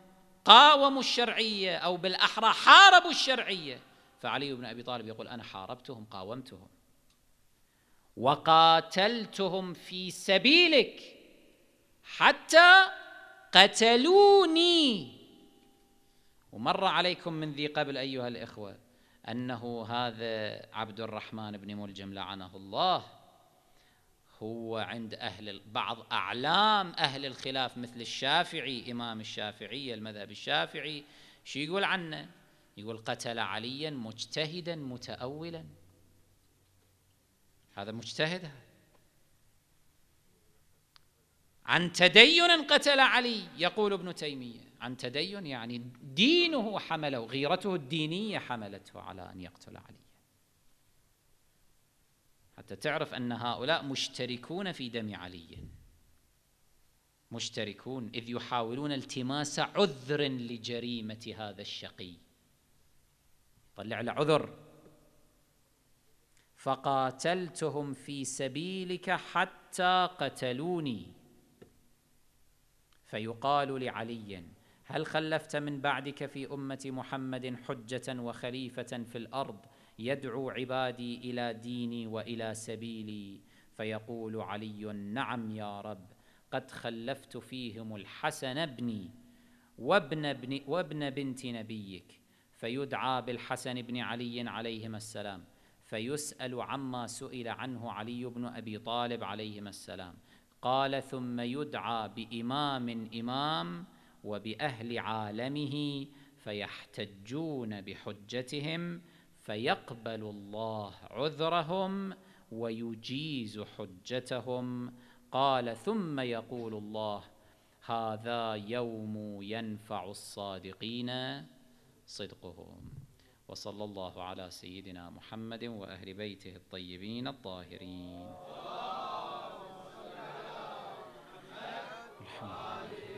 قاوموا الشرعية أو بالأحرى حاربوا الشرعية فعلي بن أبي طالب يقول أنا حاربتهم قاومتهم وقاتلتهم في سبيلك حتى قتلوني ومر عليكم من ذي قبل أيها الإخوة أنه هذا عبد الرحمن بن ملجم لعنه الله هو عند أهل بعض أعلام أهل الخلاف مثل الشافعي إمام الشافعية المذهب الشافعي شو يقول عنه يقول قتل عليا مجتهدا متأولا هذا مجتهد عن تدين قتل علي يقول ابن تيمية عن تدين يعني دينه حمله غيرته الدينية حملته على أن يقتل علي حتى تعرف أن هؤلاء مشتركون في دم علي مشتركون إذ يحاولون التماس عذر لجريمة هذا الشقي طلع له عذر فقاتلتهم في سبيلك حتى قتلوني فيقال لعلي هل خلفت من بعدك في أمة محمد حجة وخليفة في الأرض يدعو عبادي إلى ديني وإلى سبيلي فيقول علي نعم يا رب قد خلفت فيهم الحسن ابني وابن, ابن وابن بنت نبيك فيدعى بالحسن بن علي عليهما السلام فيسأل عما سئل عنه علي بن أبي طالب عليهما السلام قال ثم يدعى بإمام إمام وبأهل عالمه فيحتجون بحجتهم فيقبل الله عذرهم ويجيز حجتهم قال ثم يقول الله هذا يوم ينفع الصادقين صدقهم وصلى الله على سيدنا محمد وأهل بيته الطيبين الطاهرين الحمد لله